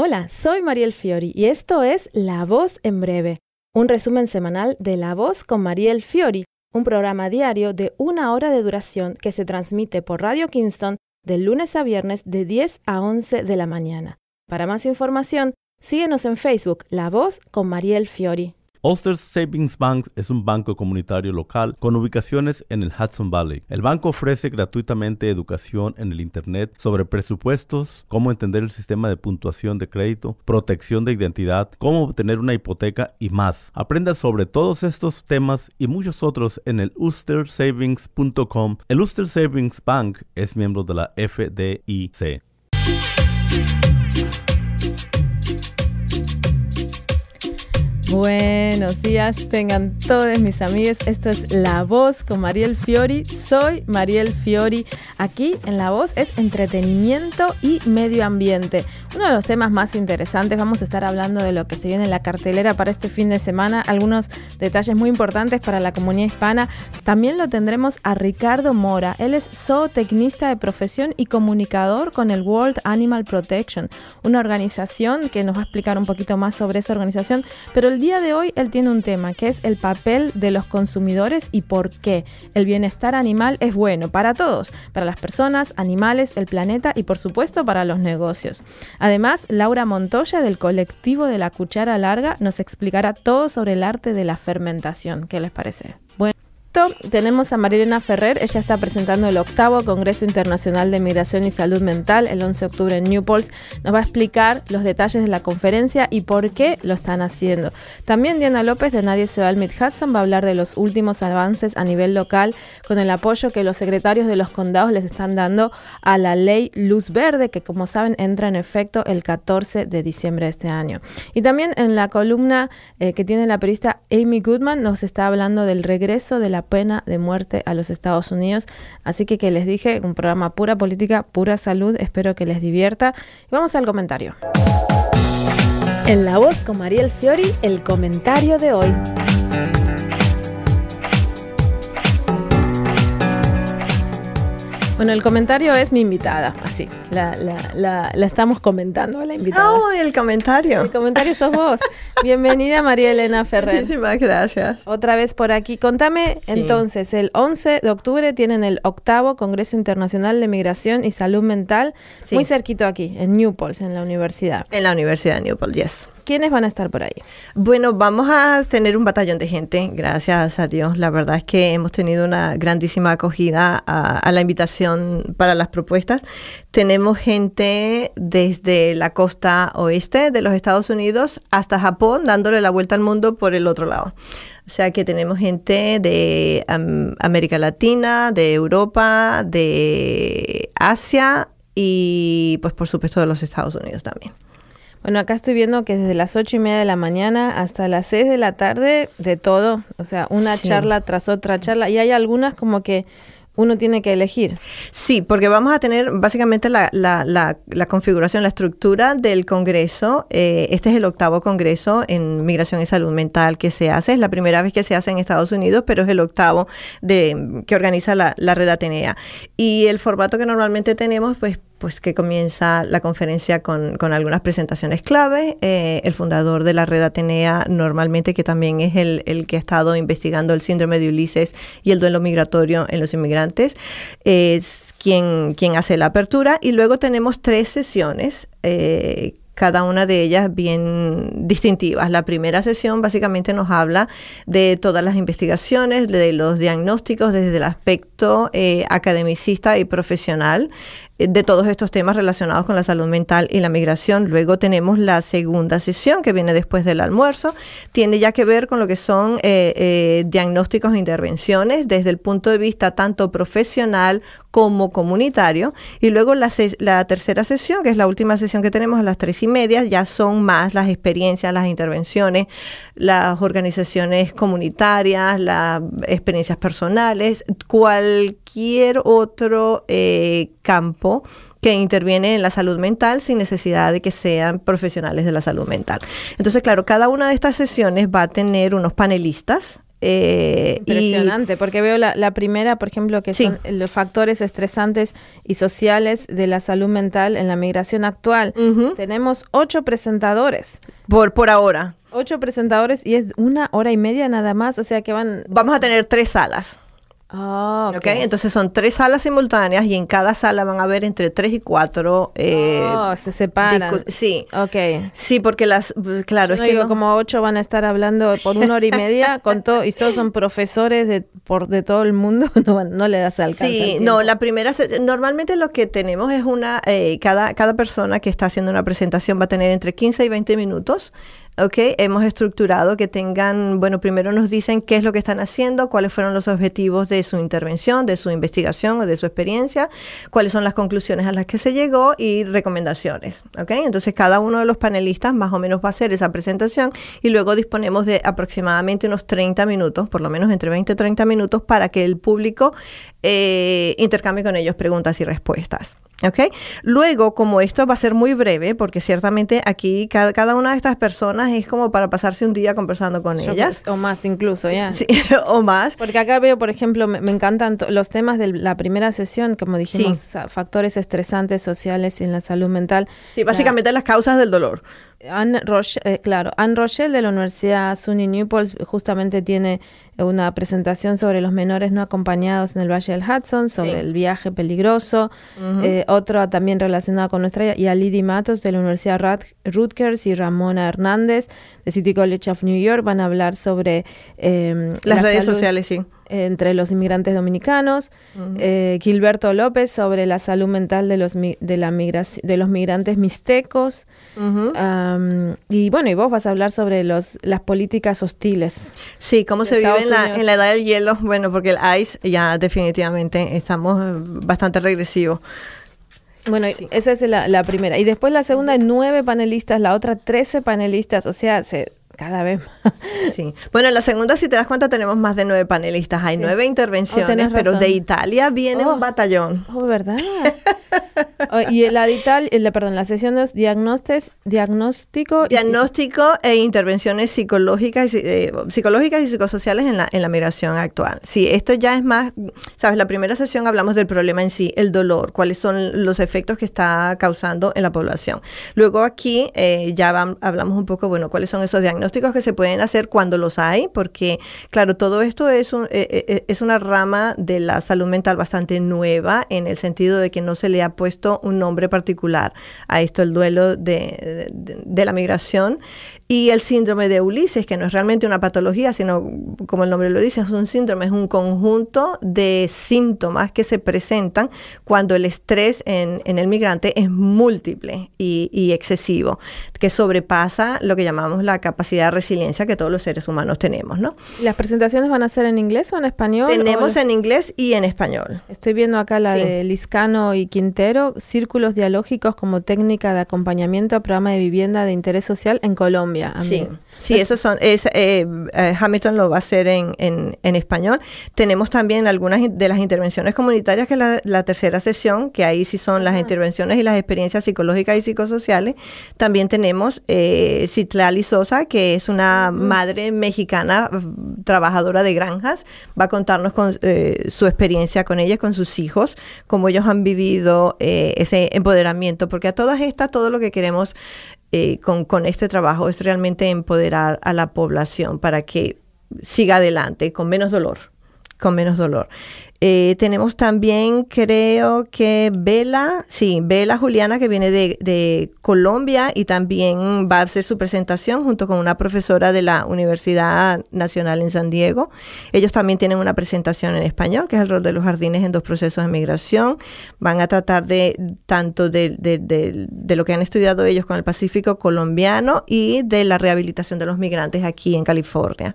Hola, soy Mariel Fiori y esto es La Voz en Breve, un resumen semanal de La Voz con Mariel Fiori, un programa diario de una hora de duración que se transmite por Radio Kingston de lunes a viernes de 10 a 11 de la mañana. Para más información, síguenos en Facebook La Voz con Mariel Fiori. Ulster Savings Bank es un banco comunitario local con ubicaciones en el Hudson Valley. El banco ofrece gratuitamente educación en el Internet sobre presupuestos, cómo entender el sistema de puntuación de crédito, protección de identidad, cómo obtener una hipoteca y más. Aprenda sobre todos estos temas y muchos otros en el ulstersavings.com. El Ulster Savings Bank es miembro de la FDIC. Buenos días, tengan todos mis amigos. Esto es La Voz con Mariel Fiori. Soy Mariel Fiori. Aquí en La Voz es entretenimiento y medio ambiente. Uno de los temas más interesantes, vamos a estar hablando de lo que se viene en la cartelera para este fin de semana, algunos detalles muy importantes para la comunidad hispana. También lo tendremos a Ricardo Mora. Él es zootecnista de profesión y comunicador con el World Animal Protection, una organización que nos va a explicar un poquito más sobre esa organización, pero el el día de hoy él tiene un tema que es el papel de los consumidores y por qué el bienestar animal es bueno para todos, para las personas, animales, el planeta y por supuesto para los negocios. Además, Laura Montoya del colectivo de la Cuchara Larga nos explicará todo sobre el arte de la fermentación. ¿Qué les parece? tenemos a Marilena Ferrer, ella está presentando el octavo Congreso Internacional de Migración y Salud Mental el 11 de octubre en Newport. Nos va a explicar los detalles de la conferencia y por qué lo están haciendo. También Diana López de Nadie se va al Mid Hudson va a hablar de los últimos avances a nivel local con el apoyo que los secretarios de los condados les están dando a la ley Luz Verde que como saben entra en efecto el 14 de diciembre de este año. Y también en la columna eh, que tiene la periodista Amy Goodman nos está hablando del regreso de la pena de muerte a los Estados Unidos. Así que, que les dije, un programa pura política, pura salud. Espero que les divierta. Y vamos al comentario. En la voz con Mariel Fiori, el comentario de hoy. Bueno, el comentario es mi invitada, así. La, estamos comentando a la invitada. Ah, el comentario. El comentario sos vos. Bienvenida María Elena Ferrer. Muchísimas gracias. Otra vez por aquí. Contame entonces, el 11 de octubre tienen el octavo Congreso Internacional de Migración y Salud Mental, muy cerquito aquí, en Newport, en la universidad. En la Universidad de Newport, yes. ¿Quiénes van a estar por ahí? Bueno, vamos a tener un batallón de gente, gracias a Dios. La verdad es que hemos tenido una grandísima acogida a, la invitación para las propuestas. Tenemos gente desde la costa oeste de los Estados Unidos hasta Japón, dándole la vuelta al mundo por el otro lado. O sea que tenemos gente de América Latina, de Europa, de Asia y pues por supuesto de los Estados Unidos también. Bueno, acá estoy viendo que desde las ocho y media de la mañana hasta las seis de la tarde, de todo, o sea, una charla tras otra charla, y hay algunas como que uno tiene que elegir. Sí, porque vamos a tener básicamente la, configuración, la estructura del Congreso. Eh, este es el octavo Congreso en Migración y Salud Mental que se hace. Es la primera vez que se hace en Estados Unidos, pero es el octavo de, que organiza la, la red Atenea. Y el formato que normalmente tenemos, pues pues que comienza la conferencia con, algunas presentaciones clave. Eh, el fundador de la red Atenea, normalmente, que también es el, el, que ha estado investigando el síndrome de Ulises y el duelo migratorio en los inmigrantes, es quien, quien hace la apertura. Y luego tenemos tres sesiones. Eh, cada una de ellas bien distintivas. La primera sesión básicamente nos habla de todas las investigaciones, de los diagnósticos desde el aspecto eh, academicista y profesional, de todos estos temas relacionados con la salud mental y la migración. Luego tenemos la segunda sesión que viene después del almuerzo. Tiene ya que ver con lo que son eh, eh, diagnósticos e intervenciones desde el punto de vista tanto profesional como comunitario. Y luego la, tercera sesión, que es la última sesión que tenemos a las tres y media, ya son más las experiencias, las intervenciones, las organizaciones comunitarias, las experiencias personales, cualquier otro eh, campo que interviene en la salud mental sin necesidad de que sean profesionales de la salud mental. Entonces, claro, cada una de estas sesiones va a tener unos panelistas eh, Impresionante, porque veo la, primera, por ejemplo, que son eh, los factores estresantes y sociales de la salud mental en la migración actual. Tenemos ocho presentadores. Por, por ahora. Ocho presentadores y es una hora y media nada más, o sea que van... Vamos a tener tres salas. Ah, ok okay. Entonces son tres salas simultáneas y en cada sala van a haber entre tres y cuatro. oh, se separan. Sí. Ok. Sí, porque las. Pues, claro, es que. Como ocho van a estar hablando por una hora y media con todo, y todos son profesores de, por, de todo el mundo. No, le das alcance. Sí, no, la primera. Normalmente lo que tenemos es una. Eh, cada, cada persona que está haciendo una presentación va a tener entre 15 y 20 minutos. Okay, hemos estructurado que tengan, bueno, primero nos dicen qué es lo que están haciendo, cuáles fueron los objetivos de su intervención, de su investigación o de su experiencia, cuáles son las conclusiones a las que se llegó y recomendaciones, Okay, Entonces cada uno de los panelistas más o menos va a hacer esa presentación y luego disponemos de aproximadamente unos 30 minutos, por lo menos entre 20 y 30 minutos, para que el público eh, intercambie con ellos preguntas y respuestas. Okay. Luego, como esto va a ser muy breve, porque ciertamente aquí cada, una de estas personas es como para pasarse un día conversando con ellas. o más incluso, ya. Sí, o más. Porque acá veo, por ejemplo, me, encantan los temas de la primera sesión, como dijimos, factores estresantes sociales en la salud mental. Sí, básicamente ah. las causas del dolor. Anne Roche, eh, claro, Anne Rochelle de la Universidad SUNY Newport justamente tiene eh, una presentación sobre los menores no acompañados en el Valle del Hudson, sobre el viaje peligroso. Eh, otra también relacionada con nuestra y a Matos de la Universidad Rutgers y Ramona Hernández de City College of New York van a hablar sobre em, las redes sociales, sí entre los inmigrantes dominicanos, eh, Gilberto López sobre la salud mental de los, de la de los migrantes mixtecos, y bueno, y vos vas a hablar sobre los, las políticas hostiles. Sí, cómo se vive en la, edad del hielo, bueno, porque el ICE ya definitivamente estamos eh, bastante regresivos. Bueno, esa es la, primera. Y después la segunda, nueve panelistas, la otra, trece panelistas, o sea, se, cada vez más. Sí. Bueno, en la segunda, si te das cuenta, tenemos más de nueve panelistas. Hay nueve oh, intervenciones, pero de Italia viene un oh. batallón. Oh, ¿verdad? Oh, y la de perdón, la sesión de diagnósticos, diagnóstico... Diagnóstico e intervenciones psicológicas y, eh, psicológicas y psicosociales en la, migración actual. Sí, esto ya es más... Sabes, la primera sesión hablamos del problema en sí, el dolor, cuáles son los efectos que está causando en la población. Luego aquí eh, ya hablamos un poco, bueno, cuáles son esos diagnósticos que se pueden hacer cuando los hay, porque claro, todo esto es, eh, eh, eh, es una rama de la salud mental bastante nueva en el sentido de que no se le ha puesto un nombre particular a esto, el duelo de, la migración y el síndrome de Ulises, que no es realmente una patología, sino como el nombre lo dice, es un síndrome, es un conjunto de síntomas que se presentan cuando el estrés en, el migrante es múltiple y, y excesivo, que sobrepasa lo que llamamos la capacidad resiliencia que todos los seres humanos tenemos, ¿no? ¿Las presentaciones van a ser en inglés o en español? Tenemos en inglés y en español. Estoy viendo acá la de Liscano y Quintero, Círculos Dialógicos como técnica de acompañamiento a programa de vivienda de interés social en Colombia. Sí, sí, esos son, eh, eh, Hamilton lo va a hacer en, en, en, español. Tenemos también algunas de las intervenciones comunitarias, que es la, tercera sesión, que ahí sí son las intervenciones y las experiencias psicológicas y psicosociales. También tenemos eh, Citlali Sosa, que es una madre mexicana mm, trabajadora de granjas. Va a contarnos eh, su experiencia con ella, con sus hijos, cómo ellos han vivido eh, ese empoderamiento, porque a todas estas, todo lo que queremos eh, con este trabajo es realmente empoderar a la población para que siga adelante con menos dolor con menos dolor. Eh, tenemos también, creo que Vela, sí, Vela Juliana, que viene de, Colombia y también va a hacer su presentación junto con una profesora de la Universidad Nacional en San Diego. Ellos también tienen una presentación en español, que es el rol de los jardines en dos procesos de migración. Van a tratar de tanto de, de lo que han estudiado ellos con el Pacífico colombiano y de la rehabilitación de los migrantes aquí en California.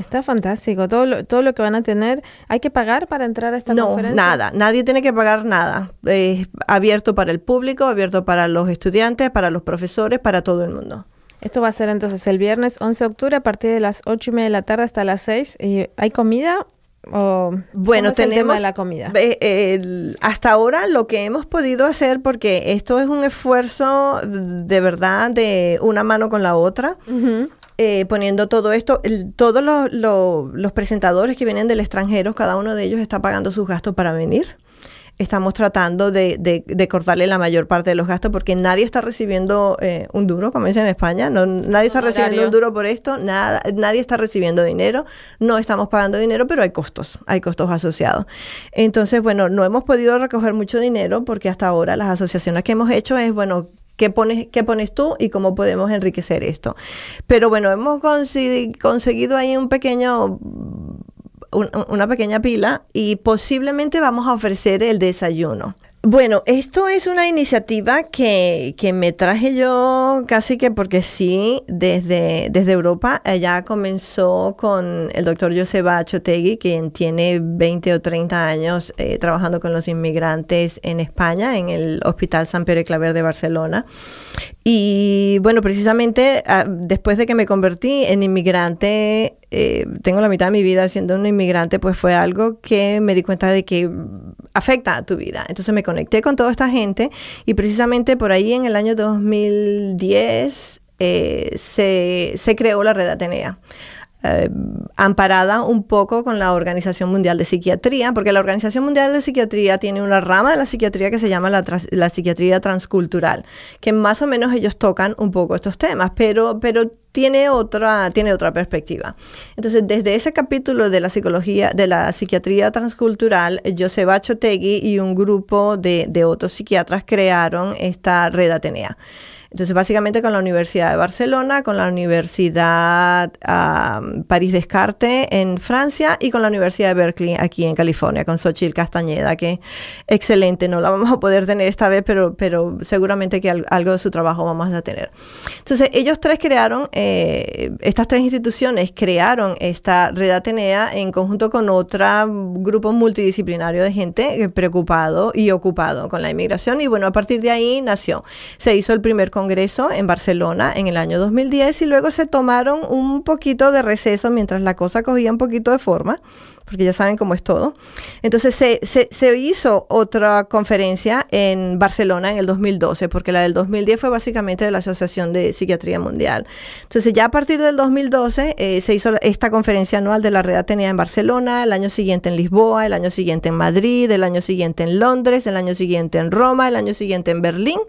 Está fantástico. Todo lo, todo lo que van a tener, ¿hay que pagar para entrar a esta conferencia? No, nada. Nadie tiene que pagar nada. es abierto para el público, abierto para los estudiantes, para los profesores, para todo el mundo. Esto va a ser entonces el viernes 11 de octubre a partir de las 8 y media de la tarde hasta las 6. ¿Y ¿Hay comida o bueno, tenemos la comida. hasta ahora lo que hemos podido hacer, porque esto es un esfuerzo de verdad de una mano con la otra, eh, poniendo todo esto. todos los, presentadores que vienen del extranjero, cada uno de ellos está pagando sus gastos para venir estamos tratando de, cortarle la mayor parte de los gastos porque nadie está recibiendo eh, un duro, como dicen en España, nadie está recibiendo un duro por esto, nada, nadie está recibiendo dinero, no estamos pagando dinero, pero hay costos, hay costos asociados. Entonces, bueno, no hemos podido recoger mucho dinero porque hasta ahora las asociaciones que hemos hecho es, bueno, ¿Qué pones, pones tú y cómo podemos enriquecer esto? Pero bueno, hemos conseguido ahí un pequeño una pequeña pila y posiblemente vamos a ofrecer el desayuno. Bueno, esto es una iniciativa que, me traje yo casi que porque sí, desde, desde Europa. Allá comenzó con el doctor Joseba Chotegui, quien tiene 20 o 30 años eh, trabajando con los inmigrantes en España, en el Hospital San Pedro Claver de Barcelona. Y bueno, precisamente ah, después de que me convertí en inmigrante, eh, tengo la mitad de mi vida siendo un inmigrante, pues fue algo que me di cuenta de que afecta a tu vida. Entonces me conecté con toda esta gente y precisamente por ahí en el año 2010 eh, se, se creó la red Atenea. Eh, amparada un poco con la Organización Mundial de Psiquiatría, porque la Organización Mundial de Psiquiatría tiene una rama de la psiquiatría que se llama la, psiquiatría transcultural, que más o menos ellos tocan un poco estos temas, pero, pero tiene, otra, tiene otra perspectiva. Entonces, desde ese capítulo de la psicología, de la psiquiatría transcultural, Joseba Chotegui y un grupo de, de otros psiquiatras crearon esta red Atenea. Entonces, básicamente con la Universidad de Barcelona, con la Universidad París Descartes en Francia y con la Universidad de Berkeley aquí en California, con Xochitl Castañeda, que excelente, no la vamos a poder tener esta vez, pero, pero seguramente que algo de su trabajo vamos a tener. Entonces, ellos tres crearon, eh, estas tres instituciones crearon esta red Atenea en conjunto con otro grupo multidisciplinario de gente eh, preocupado y ocupado con la inmigración. Y bueno, a partir de ahí nació. Se hizo el primer Congreso en Barcelona en el año 2010 y luego se tomaron un poquito de receso mientras la cosa cogía un poquito de forma porque ya saben cómo es todo. Entonces se, hizo otra conferencia en Barcelona en el 2012, porque la del 2010 fue básicamente de la Asociación de Psiquiatría Mundial. Entonces ya a partir del 2012 eh, se hizo esta conferencia anual de la Red Atenea en Barcelona, el año siguiente en Lisboa, el año siguiente en Madrid, el año siguiente en Londres, el año siguiente en Roma, el año siguiente en Berlín,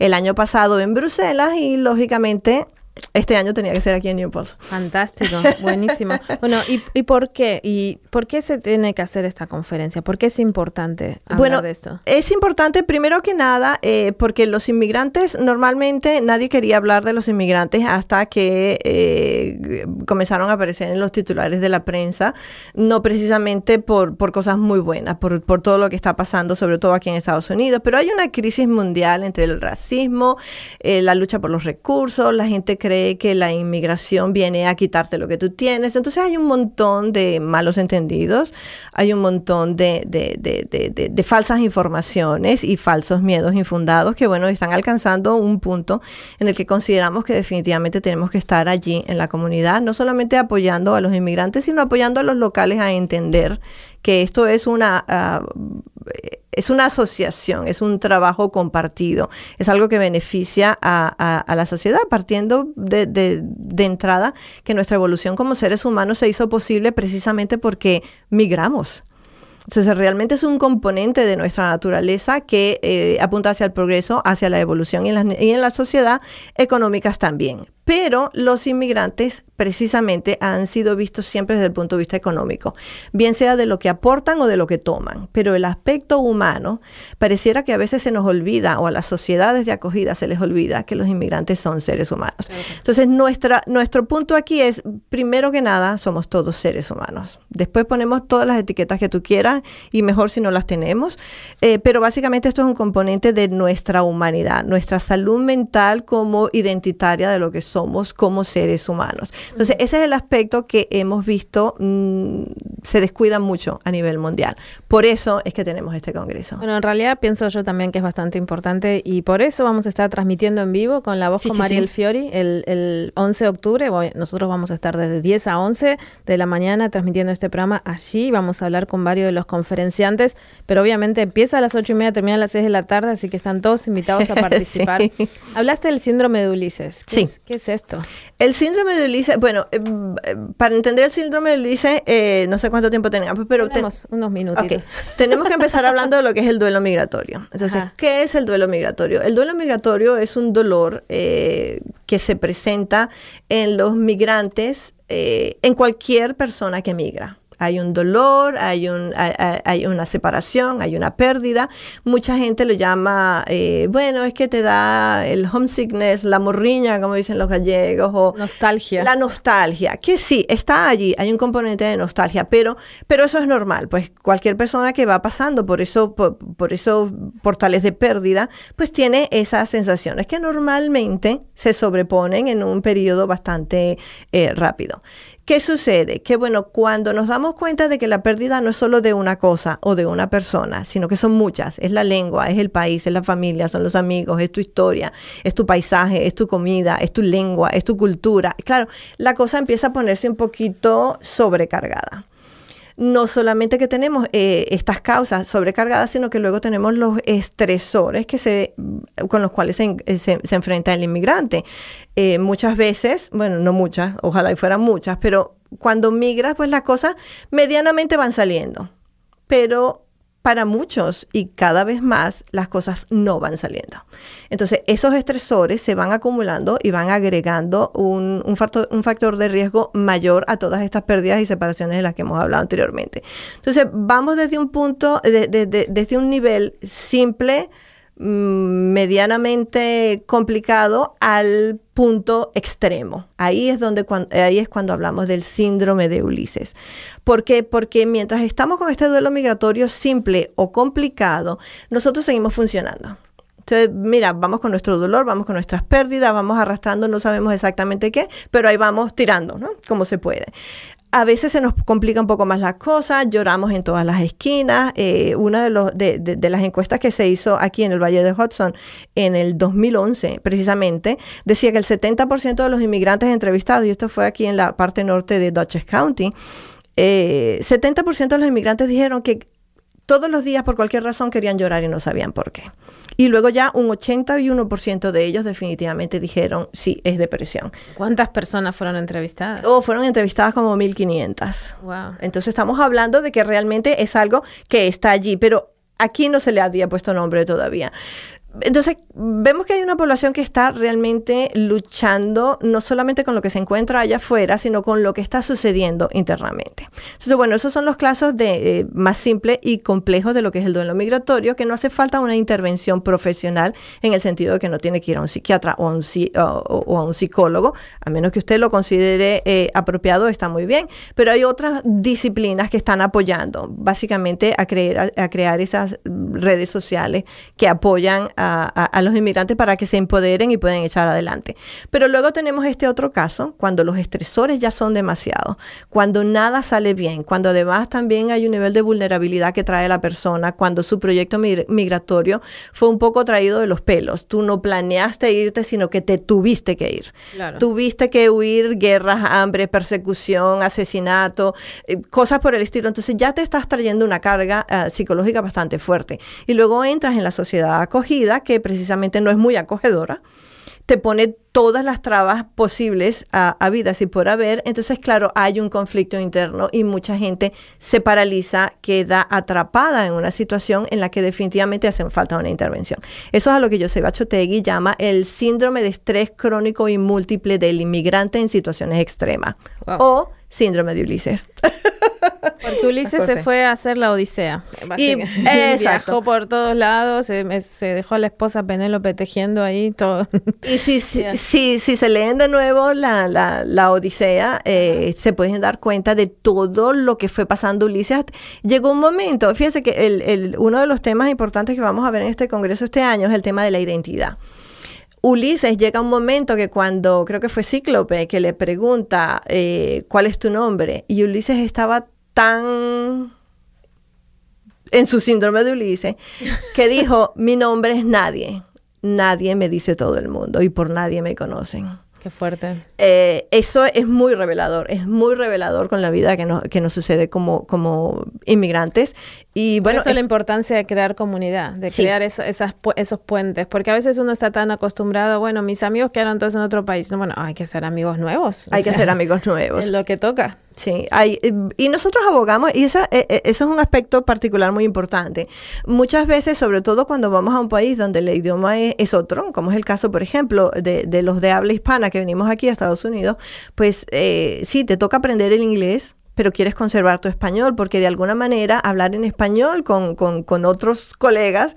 el año pasado en Bruselas y lógicamente este año tenía que ser aquí en Newport. Fantástico, buenísimo. bueno, ¿y, por qué? ¿Y por qué se tiene que hacer esta conferencia? ¿Por qué es importante hablar de esto? Es importante primero que nada eh, porque los inmigrantes, normalmente nadie quería hablar de los inmigrantes hasta que eh, comenzaron a aparecer en los titulares de la prensa, no precisamente por, por cosas muy buenas, por, por todo lo que está pasando, sobre todo aquí en Estados Unidos, pero hay una crisis mundial entre el racismo, eh, la lucha por los recursos, la gente que cree que la inmigración viene a quitarte lo que tú tienes. Entonces hay un montón de malos entendidos, hay un montón de, de, de, de falsas informaciones y falsos miedos infundados que, bueno, están alcanzando un punto en el que consideramos que definitivamente tenemos que estar allí en la comunidad, no solamente apoyando a los inmigrantes, sino apoyando a los locales a entender que esto es una... Ah, es una asociación, es un trabajo compartido, es algo que beneficia a, la sociedad, partiendo de, entrada que nuestra evolución como seres humanos se hizo posible precisamente porque migramos. Entonces realmente es un componente de nuestra naturaleza que eh, apunta hacia el progreso, hacia la evolución y en, la y en económicas también pero los inmigrantes precisamente han sido vistos siempre desde el punto de vista económico, bien sea de lo que aportan o de lo que toman, pero el aspecto humano pareciera que a veces se nos olvida o a las sociedades de acogida se les olvida que los inmigrantes son seres humanos. Entonces nuestra, nuestro punto aquí es, primero que nada, somos todos seres humanos. Después ponemos todas las etiquetas que tú quieras y mejor si no las tenemos, eh, pero básicamente esto es un componente de nuestra humanidad, nuestra salud mental como identitaria de lo que somos somos como seres humanos. Entonces, ese es el aspecto que hemos visto mm, se descuida mucho a nivel mundial. Por eso es que tenemos este Congreso. Bueno, en realidad pienso yo también que es bastante importante y por eso vamos a estar transmitiendo en vivo con la voz con Mariel Fiori el, 11 de octubre. nosotros vamos a estar desde 10 a 11 de la mañana transmitiendo este programa allí. Vamos a hablar con varios de los conferenciantes, pero obviamente empieza a las 8 y media, termina a las 6 de la tarde, así que están todos invitados a participar. Hablaste del síndrome de Ulises. sí. ¿Qué es esto? El síndrome de Ulises, bueno, eh, para entender el síndrome de Ulises, eh, no sé cuánto tiempo tenemos, pero... Tenemos unos minutos. Tenemos que empezar hablando de lo que es el duelo migratorio. Entonces, ¿qué es el duelo migratorio? El duelo migratorio es un dolor eh, que se presenta en los migrantes, en cualquier persona que migra. Hay un dolor, hay, una separación, hay una pérdida. Mucha gente lo llama, eh, bueno, es que te da el homesickness, la morriña, como dicen los gallegos, o nostalgia. La nostalgia, que sí, está allí, hay un componente de nostalgia, pero, pero eso es normal. Pues cualquier persona que va pasando por, eso, por, esos portales de pérdida, pues tiene esas sensaciones que normalmente se sobreponen en un periodo bastante eh, rápido. ¿Qué sucede? Que bueno, cuando nos damos cuenta de que la pérdida no es solo de una cosa o de una persona, sino que son muchas, es la lengua, es el país, es la familia, son los amigos, es tu historia, es tu paisaje, es tu comida, es tu lengua, es tu cultura. Claro, la cosa empieza a ponerse un poquito sobrecargada no solamente que tenemos eh, estas causas sobrecargadas, sino que luego tenemos los estresores que se, con los cuales se, eh, enfrenta el inmigrante. Eh, muchas veces, bueno, no muchas, ojalá y fueran muchas, pero cuando migras, pues las cosas medianamente van saliendo. Pero para muchos y cada vez más las cosas no van saliendo. Entonces, esos estresores se van acumulando y van agregando un, factor, de riesgo mayor a todas estas pérdidas y separaciones de las que hemos hablado anteriormente. Entonces, vamos desde un punto, desde un nivel simple Mm, medianamente complicado al punto extremo. Ahí es, donde, ahí es cuando hablamos del síndrome de Ulises. ¿Por qué? Porque mientras estamos con este duelo migratorio simple o complicado, nosotros seguimos funcionando. Entonces, mira, vamos con nuestro dolor, vamos con nuestras pérdidas, vamos arrastrando, no sabemos exactamente qué, pero ahí vamos tirando, ¿no? Como se puede a veces se nos complica un poco más las cosas, lloramos en todas las esquinas. Eh, una de, los, de, las encuestas que se hizo aquí en el Valle de Hudson en el 2011, precisamente, decía que el 70% de los inmigrantes entrevistados, y esto fue aquí en la parte norte de Dutchess County, 70% eh, de los inmigrantes dijeron que todos los días por cualquier razón querían llorar y no sabían por qué. Y luego ya un 81% de ellos definitivamente dijeron, sí, es depresión. ¿Cuántas personas fueron entrevistadas? oh, fueron entrevistadas como 1.500. Wow. Entonces estamos hablando de que realmente es algo que está allí, pero aquí no se le había puesto nombre todavía. Entonces, vemos que hay una población que está realmente luchando no solamente con lo que se encuentra allá afuera, sino con lo que está sucediendo internamente. Entonces, bueno, esos son los casos de, eh, más simples y complejos de lo que es el duelo migratorio, que no hace falta una intervención profesional en el sentido de que no tiene que ir a un psiquiatra o a un, psicólogo, a menos que usted lo considere eh, apropiado, está muy bien. Pero hay otras disciplinas que están apoyando, básicamente a, creer, a crear esas redes sociales que apoyan a a, los inmigrantes para que se empoderen y puedan echar adelante. Pero luego tenemos este otro caso, cuando los estresores ya son demasiados, cuando nada sale bien, cuando además también hay un nivel de vulnerabilidad que trae la persona, cuando su proyecto migratorio fue un poco traído de los pelos. Tú no planeaste irte, sino que te tuviste que ir. Tuviste que huir guerras, hambre, persecución, asesinato, eh, cosas por el estilo. Entonces ya te estás trayendo una carga eh, psicológica bastante fuerte. Y luego entras en la sociedad acogida que precisamente no es muy acogedora, te pone todas las trabas posibles a, a vida, si por haber. Entonces, claro, hay un conflicto interno y mucha gente se paraliza, queda atrapada en una situación en la que definitivamente hacen falta una intervención. Eso es a lo que José chotegui llama el síndrome de estrés crónico y múltiple del inmigrante en situaciones extremas o síndrome de Ulises. Porque Ulises se fue a hacer la Odisea. Y, viajó por todos lados, se, dejó a la esposa Penélope tejiendo ahí todo. Y si, si, si, se leen de nuevo la, la, la Odisea, eh, se pueden dar cuenta de todo lo que fue pasando Ulises. Llegó un momento, fíjense que el, el, uno de los temas importantes que vamos a ver en este Congreso este año es el tema de la identidad. Ulises llega un momento que cuando creo que fue Cíclope que le pregunta eh, cuál es tu nombre y Ulises estaba tan en su síndrome de Ulises, que dijo, mi nombre es nadie, nadie me dice todo el mundo y por nadie me conocen. Qué fuerte. Eh, eso es muy revelador, es muy revelador con la vida que, que nos sucede como, como inmigrantes. Y bueno, Por eso es, la importancia de crear comunidad, de crear esas, esos puentes, porque a veces uno está tan acostumbrado, bueno, mis amigos quedaron todos en otro país, no, bueno, hay que hacer amigos nuevos. Hay que hacer amigos nuevos. Es lo que toca. Sí, hay, eh, y nosotros abogamos, y eh, eso es un aspecto particular muy importante. Muchas veces, sobre todo cuando vamos a un país donde el idioma es, otro, como es el caso, por ejemplo, de, de los de habla hispana que venimos aquí hasta Estados Unidos, pues eh, sí, te toca aprender el inglés, pero quieres conservar tu español, porque de alguna manera hablar en español con, con, con otros colegas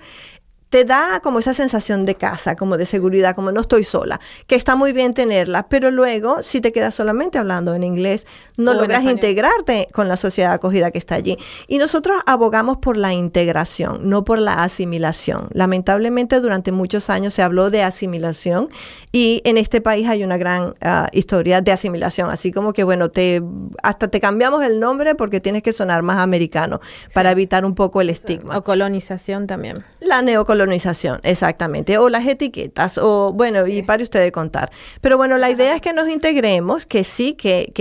te da como esa sensación de casa, como de seguridad, como no estoy sola, que está muy bien tenerla, pero luego si te quedas solamente hablando en inglés, no logras integrarte con la sociedad acogida que está allí. Y nosotros abogamos por la integración, no por la asimilación. Lamentablemente durante muchos años se habló de asimilación y en este país hay una gran ah, historia de asimilación, así como que bueno, te hasta te cambiamos el nombre porque tienes que sonar más americano para evitar un poco el estigma. O colonización también. La neocolonización colonización, exactamente, o las etiquetas, o bueno, y para usted de contar. Pero bueno, la idea es que nos integremos, que sí, que,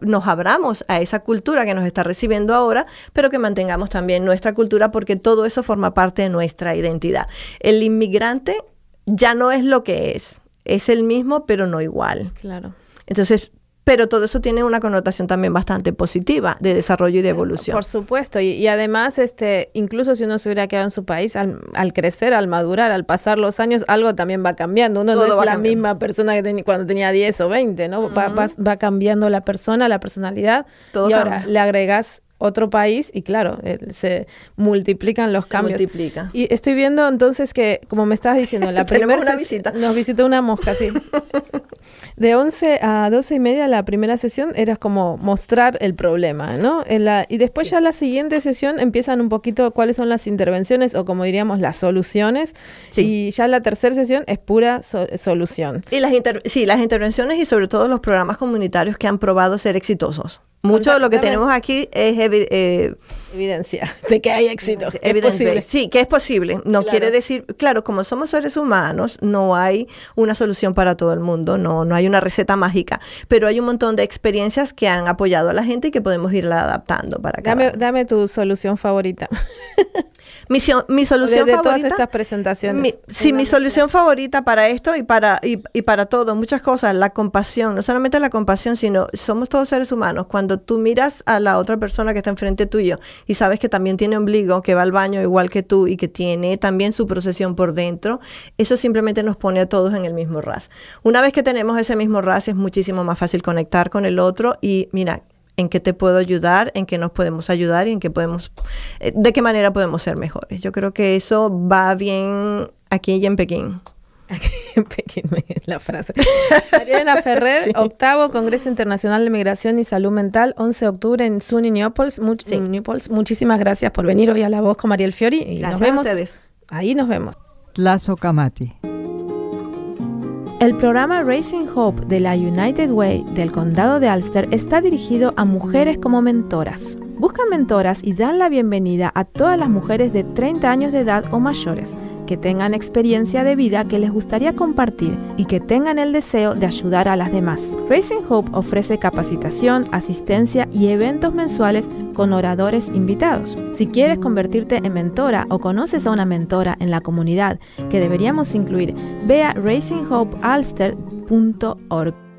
nos abramos a esa cultura que nos está recibiendo ahora, pero que mantengamos también nuestra cultura porque todo eso forma parte de nuestra identidad. El inmigrante ya no es lo que es, es el mismo, pero no igual. Claro. Entonces, pero todo eso tiene una connotación también bastante positiva de desarrollo y de evolución. Por supuesto, y, además, este, incluso si uno se hubiera quedado en su país, al, crecer, al madurar, al pasar los años, algo también va cambiando. Uno no es la misma persona que cuando tenía 10 o 20, ¿no? va, cambiando la persona, la personalidad, y ahora le agregas otro país y claro, eh, se multiplican los se cambios. Multiplica. Y estoy viendo entonces que, como me estabas diciendo, la primera... visita. Nos visitó una mosca, sí. de 11 a 12 y media la primera sesión era como mostrar el problema, ¿no? y después ya la siguiente sesión empiezan un poquito cuáles son las intervenciones o como diríamos las soluciones. Y ya la tercera sesión es pura solución. Y las sí, las intervenciones y sobre todo los programas comunitarios que han probado ser exitosos. Mucho de lo que tenemos aquí es eh, Evidencia de que hay éxito. Evidencia. Sí, que es posible. No quiere decir, claro, como somos seres humanos, no hay una solución para todo el mundo, no, no hay una receta mágica, pero hay un montón de experiencias que han apoyado a la gente y que podemos irla adaptando para acá. Dame, dame tu solución favorita. Mi, mi, solución favorita. Todas estas presentaciones. sí, mi solución favorita para esto y para, y, y, para todo, muchas cosas, la compasión, no solamente la compasión, sino somos todos seres humanos. Cuando tú miras a la otra persona que está enfrente tuyo y sabes que también tiene ombligo, que va al baño igual que tú y que tiene también su procesión por dentro, eso simplemente nos pone a todos en el mismo ras. Una vez que tenemos ese mismo ras es muchísimo más fácil conectar con el otro y mira, en qué te puedo ayudar, en qué nos podemos ayudar y en qué podemos, eh, de qué manera podemos ser mejores. Yo creo que eso va bien aquí y en Pekín. la frase. Mariana Ferrer, octavo Congreso Internacional de Migración y Salud Mental, 11 de octubre en SUNY New Muchísimas gracias por venir hoy a La Voz con Mariel Fiori. Y nos vemos. Ahí nos vemos. Camati. El programa Raising Hope de la United Way del Condado de Ulster está dirigido a mujeres como mentoras. Buscan mentoras y dan la bienvenida a todas las mujeres de 30 años de edad o mayores que tengan experiencia de vida que les gustaría compartir y que tengan el deseo de ayudar a las demás. Racing Hope ofrece capacitación, asistencia y eventos mensuales con oradores invitados. Si quieres convertirte en mentora o conoces a una mentora en la comunidad que deberíamos incluir, ve a raisinghopealster.org.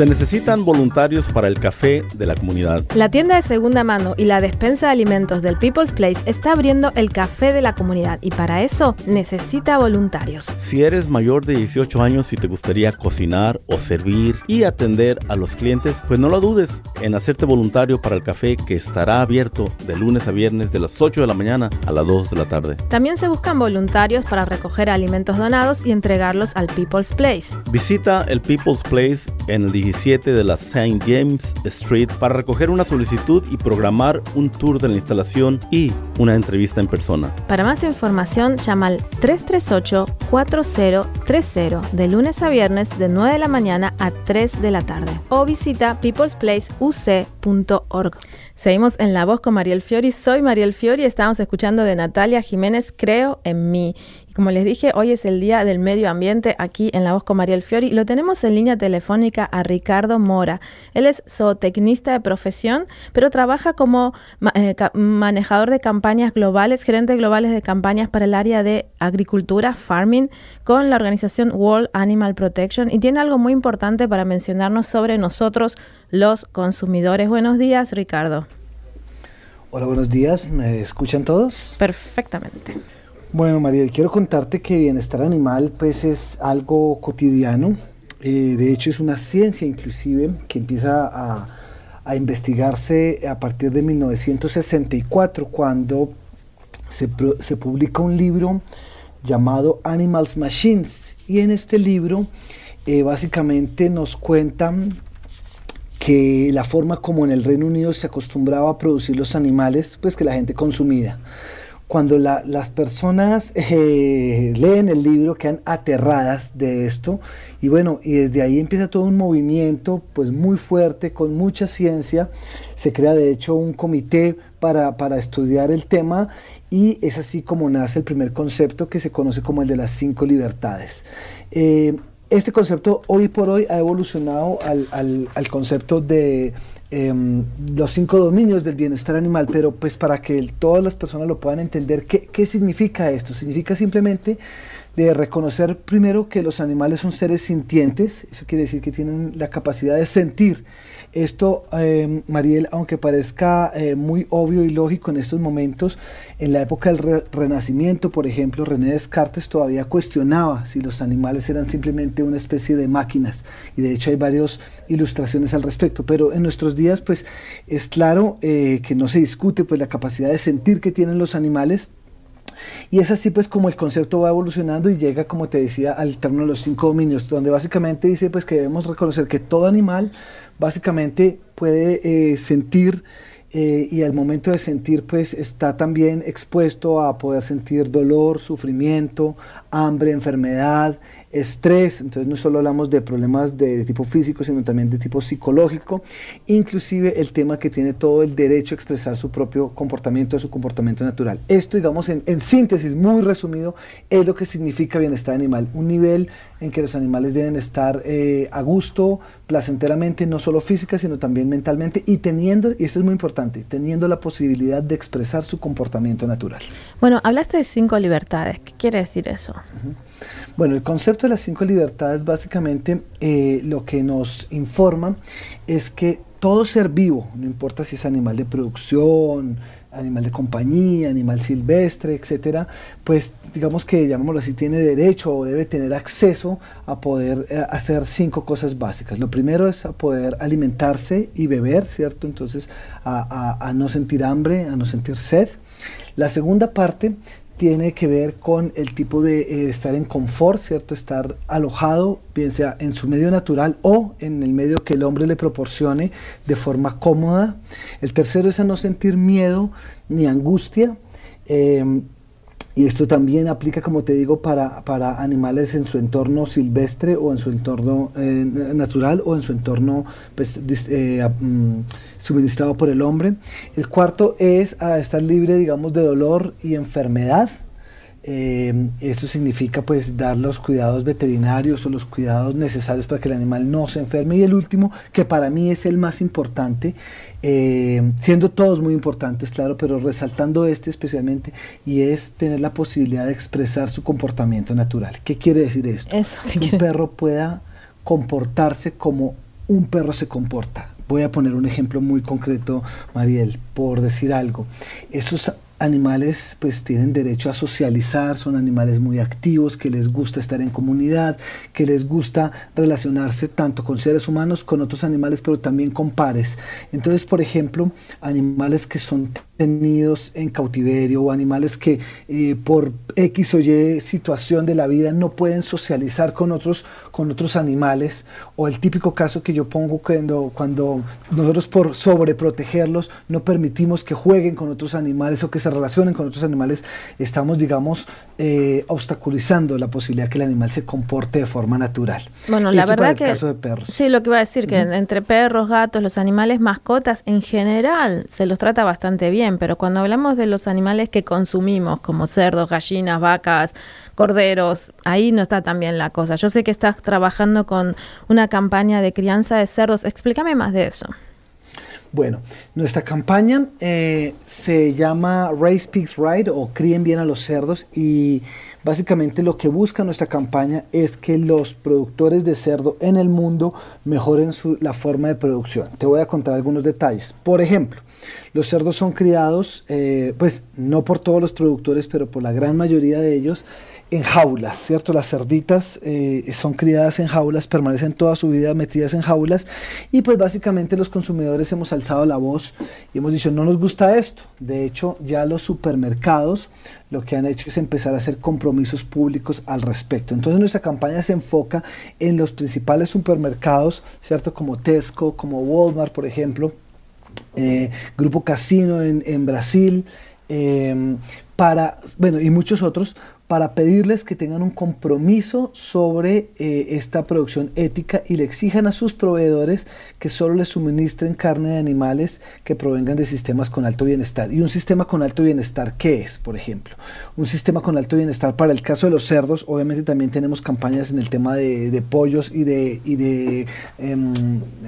Se necesitan voluntarios para el café de la comunidad. La tienda de segunda mano y la despensa de alimentos del People's Place está abriendo el café de la comunidad y para eso necesita voluntarios. Si eres mayor de 18 años y te gustaría cocinar o servir y atender a los clientes, pues no lo dudes en hacerte voluntario para el café que estará abierto de lunes a viernes de las 8 de la mañana a las 2 de la tarde. También se buscan voluntarios para recoger alimentos donados y entregarlos al People's Place. Visita el People's Place en el de la St. James Street para recoger una solicitud y programar un tour de la instalación y una entrevista en persona. Para más información, llama al 338-4030 de lunes a viernes de 9 de la mañana a 3 de la tarde o visita peoplesplaceuc.org. Seguimos en La Voz con Mariel Fiori. Soy Mariel Fiori y estamos escuchando de Natalia Jiménez Creo en mí. Como les dije, hoy es el Día del Medio Ambiente aquí en La Voz con El Fiori. Lo tenemos en línea telefónica a Ricardo Mora. Él es zootecnista de profesión, pero trabaja como eh, manejador de campañas globales, gerente globales de campañas para el área de agricultura, farming, con la organización World Animal Protection. Y tiene algo muy importante para mencionarnos sobre nosotros, los consumidores. Buenos días, Ricardo. Hola, buenos días. ¿Me escuchan todos? Perfectamente. Bueno, María, quiero contarte que bienestar animal pues es algo cotidiano. Eh, de hecho, es una ciencia inclusive que empieza a, investigarse a partir de 1964 cuando se, publica un libro llamado Animals Machines. Y en este libro eh, básicamente nos cuentan que la forma como en el Reino Unido se acostumbraba a producir los animales, pues que la gente consumía cuando las personas eh, leen el libro quedan aterradas de esto y bueno, y desde ahí empieza todo un movimiento pues muy fuerte, con mucha ciencia, se crea de hecho un comité para, estudiar el tema y es así como nace el primer concepto que se conoce como el de las cinco libertades. Eh, este concepto hoy por hoy ha evolucionado al concepto de Em, los cinco dominios del bienestar animal, pero pues para que todas las personas lo puedan entender, ¿qué, ¿qué, significa esto? Significa simplemente de reconocer primero que los animales son seres sintientes, eso quiere decir que tienen la capacidad de sentir esto, eh, Mariel, aunque parezca eh, muy obvio y lógico en estos momentos, en la época del Renacimiento, por ejemplo, René Descartes todavía cuestionaba si los animales eran simplemente una especie de máquinas. Y de hecho hay varias ilustraciones al respecto. Pero en nuestros días, pues es claro eh, que no se discute pues, la capacidad de sentir que tienen los animales y es así pues como el concepto va evolucionando y llega, como te decía, al término de los cinco dominios, donde básicamente dice pues que debemos reconocer que todo animal básicamente puede eh, sentir eh, y al momento de sentir pues está también expuesto a poder sentir dolor, sufrimiento, hambre, enfermedad, estrés. Entonces no solo hablamos de problemas de, tipo físico, sino también de tipo psicológico. Inclusive el tema que tiene todo el derecho a expresar su propio comportamiento, su comportamiento natural. Esto, digamos, en, síntesis, muy resumido, es lo que significa bienestar animal. Un nivel en que los animales deben estar eh, a gusto, placenteramente, no solo física, sino también mentalmente y teniendo, y eso es muy importante, teniendo la posibilidad de expresar su comportamiento natural. Bueno, hablaste de cinco libertades. ¿Qué quiere decir eso? Bueno, el concepto de las cinco libertades básicamente eh, lo que nos informa es que todo ser vivo, no importa si es animal de producción, animal de compañía, animal silvestre, etcétera, pues digamos que llamémoslo así, tiene derecho o debe tener acceso a poder eh, hacer cinco cosas básicas. Lo primero es a poder alimentarse y beber, ¿cierto? Entonces, a no sentir hambre, a no sentir sed. La segunda parte tiene que ver con el tipo de eh, estar en confort, ¿cierto? Estar alojado, bien sea en su medio natural o en el medio que el hombre le proporcione de forma cómoda. El tercero es a no sentir miedo ni angustia. Em, y esto también aplica, como te digo, para, animales en su entorno silvestre o en su entorno eh, natural o en su entorno pues, eh, mm, suministrado por el hombre. El cuarto es a estar libre, digamos, de dolor y enfermedad. Eh, eso significa pues dar los cuidados veterinarios o los cuidados necesarios para que el animal no se enferme. Y el último, que para mí es el más importante, eh, siendo todos muy importantes, claro, pero resaltando este especialmente, y es tener la posibilidad de expresar su comportamiento natural. ¿Qué quiere decir esto? que un perro pueda comportarse como un perro se comporta. Voy a poner un ejemplo muy concreto, Mariel, por decir algo. es animales pues tienen derecho a socializar, son animales muy activos, que les gusta estar en comunidad, que les gusta relacionarse tanto con seres humanos, con otros animales, pero también con pares. Entonces, por ejemplo, animales que son tenidos en cautiverio o animales que eh, por X o Y situación de la vida no pueden socializar con otros, con otros animales o el típico caso que yo pongo cuando, cuando nosotros por sobreprotegerlos no permitimos que jueguen con otros animales o que se relacionen con otros animales, estamos digamos eh, obstaculizando la posibilidad que el animal se comporte de forma natural. Bueno, la verdad que... Sí, lo que iba a decir, que entre perros, gatos, los animales mascotas en general se los trata bastante bien pero cuando hablamos de los animales que consumimos, como cerdos, gallinas, vacas, corderos, ahí no está tan bien la cosa. Yo sé que estás trabajando con una campaña de crianza de cerdos. Explícame más de eso. Bueno, nuestra campaña eh, se llama Race Pigs Right o Críen bien a los cerdos y Básicamente lo que busca nuestra campaña es que los productores de cerdo en el mundo mejoren su, la forma de producción. Te voy a contar algunos detalles. Por ejemplo, los cerdos son criados, eh, pues no por todos los productores, pero por la gran mayoría de ellos, en jaulas, ¿cierto? Las cerditas eh, son criadas en jaulas, permanecen toda su vida metidas en jaulas y pues básicamente los consumidores hemos alzado la voz y hemos dicho no nos gusta esto. De hecho, ya los supermercados lo que han hecho es empezar a hacer compromisos públicos al respecto. Entonces nuestra campaña se enfoca en los principales supermercados, ¿cierto? Como Tesco, como Walmart, por ejemplo, eh, Grupo Casino en, Brasil, eh, para, bueno, y muchos otros, para pedirles que tengan un compromiso sobre eh, esta producción ética y le exijan a sus proveedores que solo les suministren carne de animales que provengan de sistemas con alto bienestar. ¿Y un sistema con alto bienestar qué es, por ejemplo? Un sistema con alto bienestar para el caso de los cerdos, obviamente también tenemos campañas en el tema de, pollos y de, em,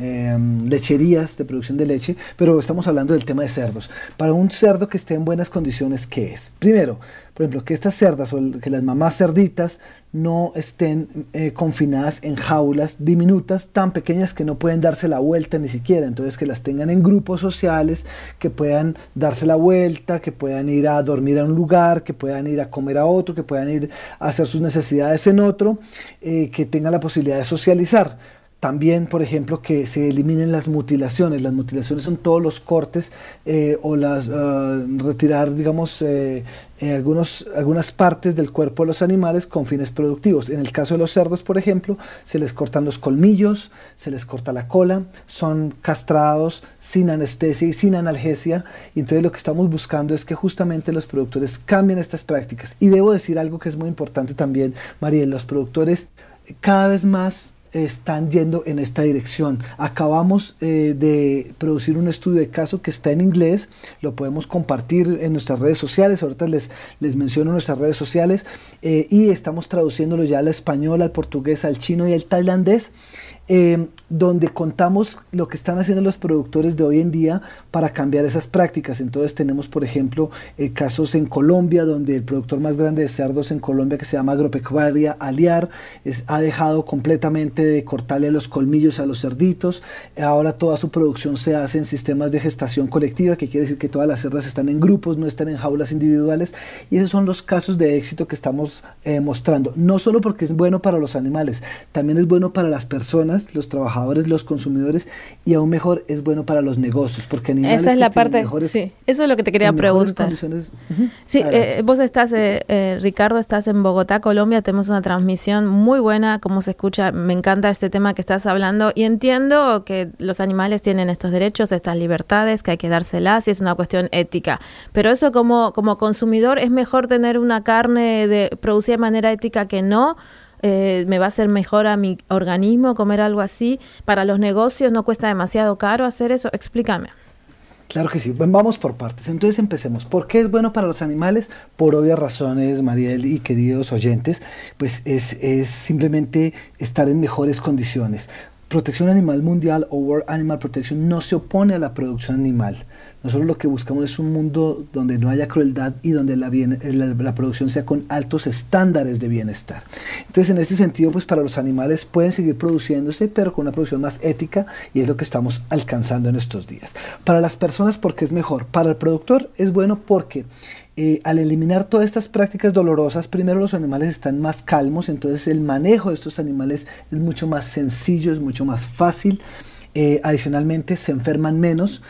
em, lecherías, de producción de leche, pero estamos hablando del tema de cerdos. Para un cerdo que esté en buenas condiciones, ¿qué es? Primero, por ejemplo, que estas cerdas o que las mamás cerditas no estén eh, confinadas en jaulas diminutas, tan pequeñas que no pueden darse la vuelta ni siquiera. Entonces, que las tengan en grupos sociales, que puedan darse la vuelta, que puedan ir a dormir a un lugar, que puedan ir a comer a otro, que puedan ir a hacer sus necesidades en otro, eh, que tengan la posibilidad de socializar también, por ejemplo, que se eliminen las mutilaciones. Las mutilaciones son todos los cortes eh, o las ah, retirar, digamos, eh, eh, algunos, algunas partes del cuerpo de los animales con fines productivos. En el caso de los cerdos, por ejemplo, se les cortan los colmillos, se les corta la cola, son castrados sin anestesia y sin analgesia. Y entonces lo que estamos buscando es que justamente los productores cambien estas prácticas. Y debo decir algo que es muy importante también, María, los productores cada vez más están yendo en esta dirección. Acabamos eh, de producir un estudio de caso que está en inglés, lo podemos compartir en nuestras redes sociales, ahorita les, les menciono nuestras redes sociales, eh, y estamos traduciéndolo ya al español, al portugués, al chino y al tailandés. Eh, donde contamos lo que están haciendo los productores de hoy en día para cambiar esas prácticas. Entonces tenemos, por ejemplo, eh, casos en Colombia, donde el productor más grande de cerdos en Colombia, que se llama Agropecuaria Aliar, ha dejado completamente de cortarle los colmillos a los cerditos. Ahora toda su producción se hace en sistemas de gestación colectiva, que quiere decir que todas las cerdas están en grupos, no están en jaulas individuales. Y esos son los casos de éxito que estamos eh, mostrando. No solo porque es bueno para los animales, también es bueno para las personas, los trabajadores, los consumidores y aún mejor es bueno para los negocios, porque animales Esa es la parte, eso es lo que te quería preguntar. Sí, eh, vos estás, eh, eh, Ricardo, estás en Bogotá, Colombia, tenemos una transmisión muy buena, como se escucha, me encanta este tema que estás hablando y entiendo que los animales tienen estos derechos, estas libertades, que hay que dárselas y es una cuestión ética, pero eso como, como consumidor es mejor tener una carne de, producida de manera ética que no, eh, me va a hacer mejor a mi organismo comer algo así. Para los negocios no cuesta demasiado caro hacer eso. Explícame. Claro que sí, vamos por partes. Entonces empecemos. ¿Por qué es bueno para los animales? Por obvias razones, Mariel y queridos oyentes, pues es, es simplemente estar en mejores condiciones. Protección Animal Mundial o World Animal Protection no se opone a la producción animal. Nosotros lo que buscamos es un mundo donde no haya crueldad y donde eh, la, producción sea con altos estándares de bienestar. Entonces, en este sentido, pues para los animales pueden seguir produciéndose, pero con una producción más ética y es lo que estamos alcanzando en estos días. Para las personas, porque es mejor. Para el productor es bueno porque eh, al eliminar todas estas prácticas dolorosas, primero los animales están más calmos, entonces el manejo de estos animales es mucho más sencillo, es mucho más fácil. Eh, adicionalmente se enferman menos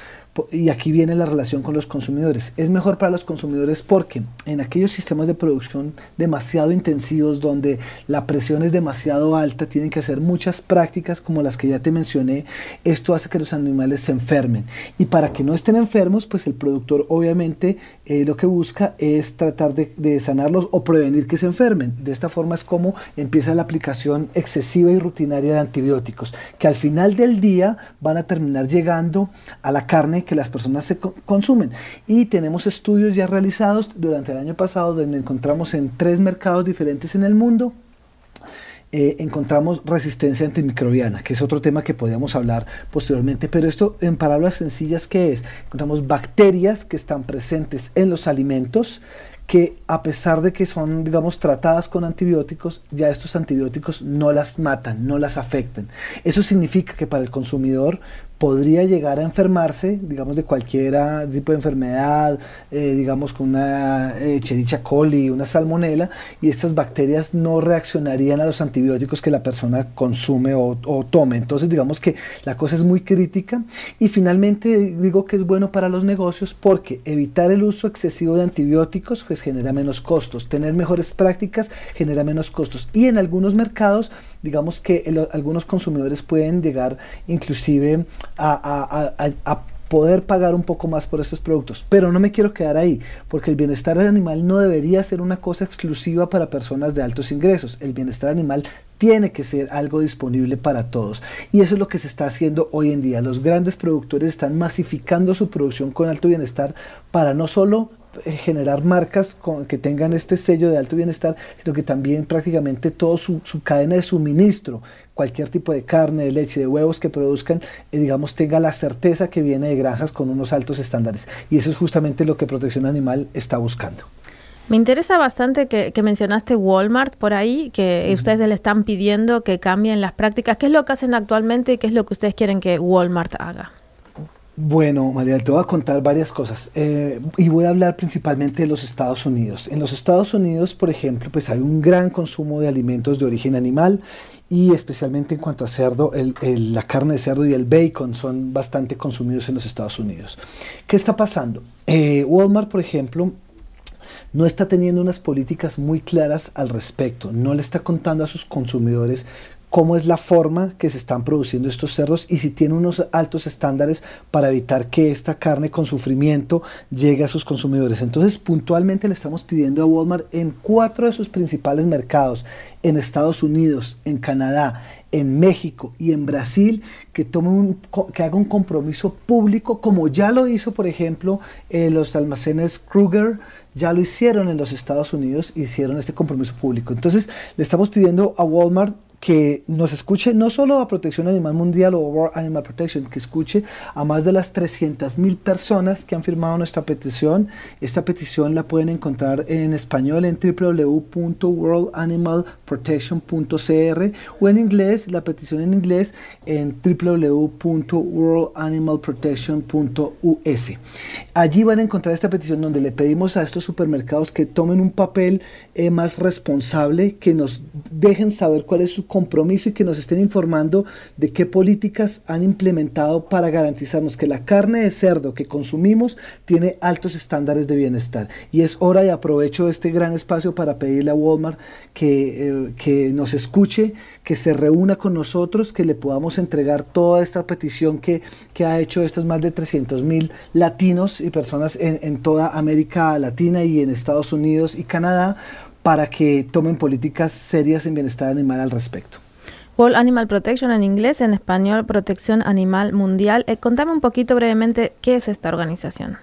y aquí viene la relación con los consumidores. Es mejor para los consumidores porque en aquellos sistemas de producción demasiado intensivos, donde la presión es demasiado alta, tienen que hacer muchas prácticas como las que ya te mencioné. Esto hace que los animales se enfermen. Y para que no estén enfermos, pues el productor obviamente eh, lo que busca es tratar de, de sanarlos o prevenir que se enfermen. De esta forma es como empieza la aplicación excesiva y rutinaria de antibióticos, que al final del día van a terminar llegando a la carne que las personas se consumen. Y tenemos estudios ya realizados durante el año pasado donde encontramos en tres mercados diferentes en el mundo eh, encontramos resistencia antimicrobiana, que es otro tema que podríamos hablar posteriormente, pero esto en palabras sencillas, ¿qué es? Encontramos bacterias que están presentes en los alimentos que a pesar de que son, digamos, tratadas con antibióticos, ya estos antibióticos no las matan, no las afectan. Eso significa que para el consumidor podría llegar a enfermarse, digamos, de cualquier tipo de enfermedad, eh, digamos, con una eh, chedicha coli, una salmonela, y estas bacterias no reaccionarían a los antibióticos que la persona consume o, o tome. Entonces, digamos que la cosa es muy crítica. Y finalmente, digo que es bueno para los negocios porque evitar el uso excesivo de antibióticos, pues genera menos costos. Tener mejores prácticas genera menos costos. Y en algunos mercados, digamos que algunos consumidores pueden llegar inclusive a, a poder pagar un poco más por estos productos. Pero no me quiero quedar ahí, porque el bienestar animal no debería ser una cosa exclusiva para personas de altos ingresos. El bienestar animal tiene que ser algo disponible para todos. Y eso es lo que se está haciendo hoy en día. Los grandes productores están masificando su producción con alto bienestar para no solo eh, generar marcas que tengan este sello de alto bienestar, sino que también prácticamente toda su, cadena de suministro, cualquier tipo de carne, de leche, de huevos que produzcan, eh, digamos, tenga la certeza que viene de granjas con unos altos estándares. Y eso es justamente lo que Protección Animal está buscando. Me interesa bastante que, mencionaste Walmart por ahí, que ustedes le están pidiendo que cambien las prácticas. ¿Qué es lo que hacen actualmente y qué es lo que ustedes quieren que Walmart haga? Bueno, María, te voy a contar varias cosas eh, y voy a hablar principalmente de los Estados Unidos. En los Estados Unidos, por ejemplo, pues hay un gran consumo de alimentos de origen animal y especialmente en cuanto a cerdo, la carne de cerdo y el bacon son bastante consumidos en los Estados Unidos. ¿Qué está pasando? Eh, Walmart, por ejemplo, no está teniendo unas políticas muy claras al respecto, no le está contando a sus consumidores cómo es la forma que se están produciendo estos cerdos y si tiene unos altos estándares para evitar que esta carne con sufrimiento llegue a sus consumidores. Entonces, puntualmente le estamos pidiendo a Walmart en cuatro de sus principales mercados, en Estados Unidos, en Canadá, en México y en Brasil que tome un, que haga un compromiso público como ya lo hizo por ejemplo los almacenes Kruger ya lo hicieron en los Estados Unidos hicieron este compromiso público entonces le estamos pidiendo a Walmart que nos escuche no solo a Protección Animal Mundial o World Animal Protection, que escuche a más de las 300.000 personas que han firmado nuestra petición. Esta petición la pueden encontrar en español en www.worldanimal.org protection.cr o en inglés, la petición en inglés en www.worldanimalprotection.us. Allí van a encontrar esta petición donde le pedimos a estos supermercados que tomen un papel eh, más responsable, que nos dejen saber cuál es su compromiso y que nos estén informando de qué políticas han implementado para garantizarnos que la carne de cerdo que consumimos tiene altos estándares de bienestar. Y es hora y aprovecho este gran espacio para pedirle a Walmart que... Eh, que nos escuche, que se reúna con nosotros, que le podamos entregar toda esta petición que, que ha hecho estos más de 300 mil latinos y personas en, en toda América Latina y en Estados Unidos y Canadá para que tomen políticas serias en bienestar animal al respecto. World Animal Protection en inglés, en español Protección Animal Mundial. Eh, contame un poquito brevemente qué es esta organización.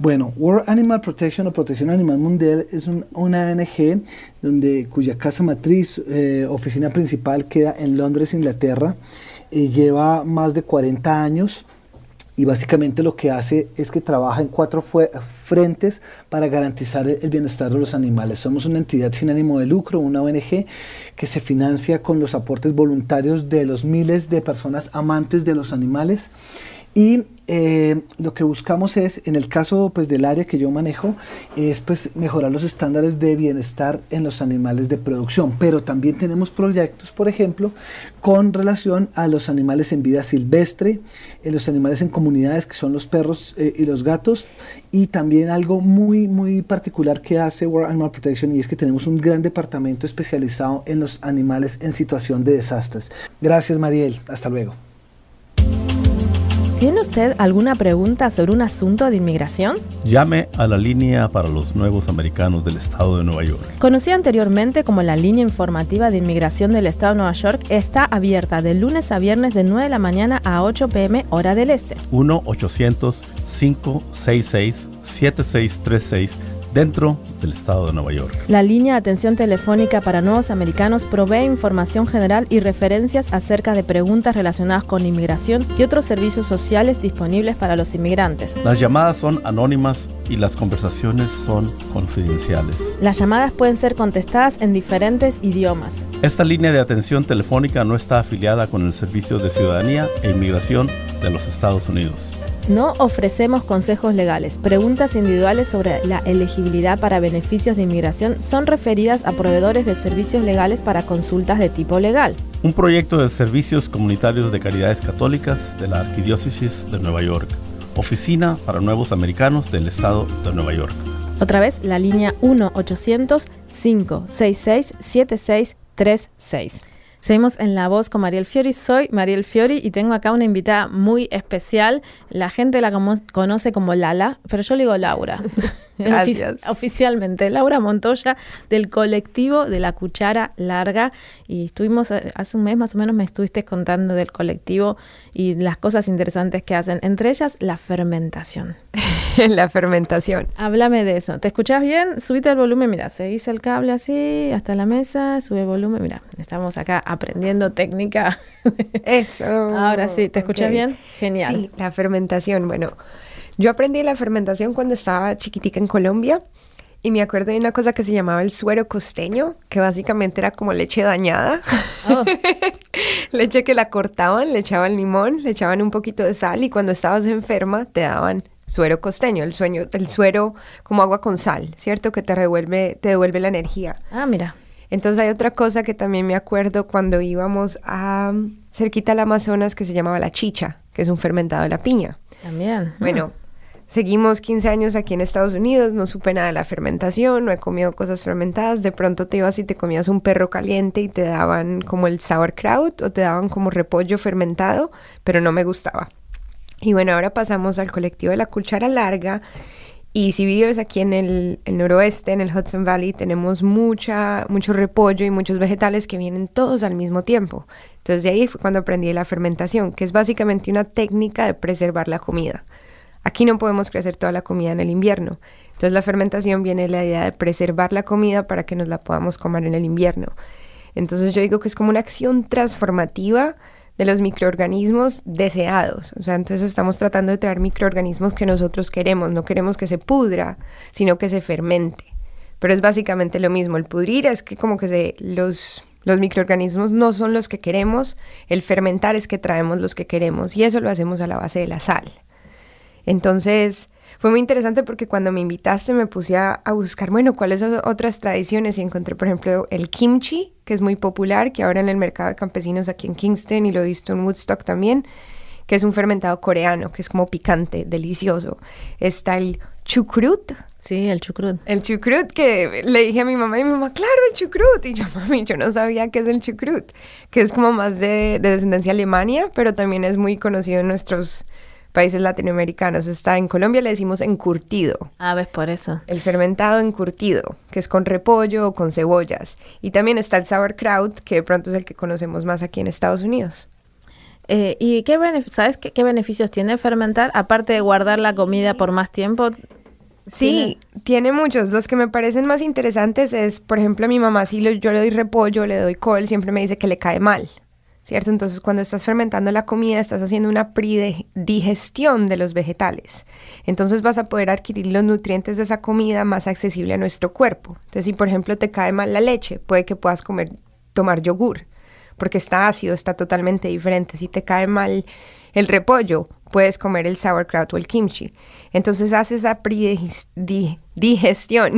Bueno, World Animal Protection o Protección Animal Mundial es una ONG donde, cuya casa matriz, eh, oficina principal queda en Londres, Inglaterra. lleva más de 40 años y básicamente lo que hace es que trabaja en cuatro frentes para garantizar el bienestar de los animales. Somos una entidad sin ánimo de lucro, una ONG que se financia con los aportes voluntarios de los miles de personas amantes de los animales y eh, lo que buscamos es, en el caso pues, del área que yo manejo, es pues, mejorar los estándares de bienestar en los animales de producción. Pero también tenemos proyectos, por ejemplo, con relación a los animales en vida silvestre, en los animales en comunidades, que son los perros eh, y los gatos, y también algo muy, muy particular que hace World Animal Protection, y es que tenemos un gran departamento especializado en los animales en situación de desastres. Gracias, Mariel. Hasta luego. ¿Tiene usted alguna pregunta sobre un asunto de inmigración? Llame a la línea para los nuevos americanos del Estado de Nueva York. Conocida anteriormente como la línea informativa de inmigración del Estado de Nueva York, está abierta de lunes a viernes de 9 de la mañana a 8 pm hora del este. 1-800-566-7636 dentro del estado de Nueva York. La línea de atención telefónica para nuevos americanos provee información general y referencias acerca de preguntas relacionadas con inmigración y otros servicios sociales disponibles para los inmigrantes. Las llamadas son anónimas y las conversaciones son confidenciales. Las llamadas pueden ser contestadas en diferentes idiomas. Esta línea de atención telefónica no está afiliada con el Servicio de Ciudadanía e Inmigración de los Estados Unidos. No ofrecemos consejos legales. Preguntas individuales sobre la elegibilidad para beneficios de inmigración son referidas a proveedores de servicios legales para consultas de tipo legal. Un proyecto de servicios comunitarios de caridades católicas de la Arquidiócesis de Nueva York. Oficina para Nuevos Americanos del Estado de Nueva York. Otra vez, la línea 1-800-566-7636. Seguimos en La Voz con Mariel Fiori. Soy Mariel Fiori y tengo acá una invitada muy especial. La gente la conoce como Lala, pero yo le digo Laura. oficialmente, Laura Montoya del colectivo de la Cuchara Larga. Y estuvimos, eh, hace un mes más o menos me estuviste contando del colectivo y las cosas interesantes que hacen, entre ellas la fermentación. la fermentación. Háblame de eso. ¿Te escuchás bien? Subite el volumen, mira, se seguís el cable así hasta la mesa, sube el volumen, mira, estamos acá aprendiendo técnica. eso. Ahora sí, ¿te escuchas bien? Genial. Sí, la fermentación, bueno. Yo aprendí la fermentación cuando estaba chiquitica en Colombia y me acuerdo de una cosa que se llamaba el suero costeño, que básicamente era como leche dañada. Oh. leche que la cortaban, le echaban limón, le echaban un poquito de sal y cuando estabas enferma te daban suero costeño, el sueño, el suero como agua con sal, ¿cierto? Que te revuelve, te devuelve la energía. Ah, mira. Entonces hay otra cosa que también me acuerdo cuando íbamos a cerquita al Amazonas que se llamaba la chicha, que es un fermentado de la piña. También. Bueno, seguimos 15 años aquí en Estados Unidos, no supe nada de la fermentación, no he comido cosas fermentadas, de pronto te ibas y te comías un perro caliente y te daban como el sauerkraut o te daban como repollo fermentado, pero no me gustaba. Y bueno, ahora pasamos al colectivo de la cuchara larga. Y si vives aquí en el, noroeste, en el Hudson Valley, tenemos mucha, mucho repollo y muchos vegetales que vienen todos al mismo tiempo. Entonces de ahí fue cuando aprendí la fermentación, que es básicamente una técnica de preservar la comida. Aquí no podemos crecer toda la comida en el invierno. Entonces la fermentación viene la idea de preservar la comida para que nos la podamos comer en el invierno. Entonces yo digo que es como una acción transformativa de los microorganismos deseados. O sea, entonces estamos tratando de traer microorganismos que nosotros queremos. No queremos que se pudra, sino que se fermente. Pero es básicamente lo mismo. El pudrir es que como que los los microorganismos no son los que queremos, el fermentar es que traemos los que queremos y eso lo hacemos a la base de la sal. Entonces, fue muy interesante porque cuando me invitaste me puse a, buscar, bueno, cuáles son otras tradiciones y encontré, por ejemplo, el kimchi, que es muy popular, que ahora en el mercado de campesinos aquí en Kingston y lo he visto en Woodstock también, que es un fermentado coreano, que es como picante, delicioso. Está el chucrut. Sí, el chucrut. El chucrut que le dije a mi mamá y mi mamá, claro, el chucrut. Y yo, mami, yo no sabía qué es el chucrut, que es como más de, de descendencia alemania, pero también es muy conocido en nuestros países latinoamericanos. Está en Colombia le decimos encurtido. Ah, ves por eso. El fermentado encurtido, que es con repollo o con cebollas. Y también está el sauerkraut, que de pronto es el que conocemos más aquí en Estados Unidos. Eh, ¿Y qué sabes qué, beneficios tiene fermentar? Aparte de guardar la comida por más tiempo. Sí, ¿tiene? muchos. Los que me parecen más interesantes es, por ejemplo, a mi mamá, si yo le doy repollo, le doy col, siempre me dice que le cae mal. Entonces, cuando estás fermentando la comida, estás haciendo una predigestión de los vegetales. Entonces, vas a poder adquirir los nutrientes de esa comida más accesible a nuestro cuerpo. Entonces, si por ejemplo te cae mal la leche, puede que puedas comer, tomar yogur, porque está ácido, está totalmente diferente. Si te cae mal el repollo, puedes comer el sauerkraut o el kimchi. Entonces hace esa digestión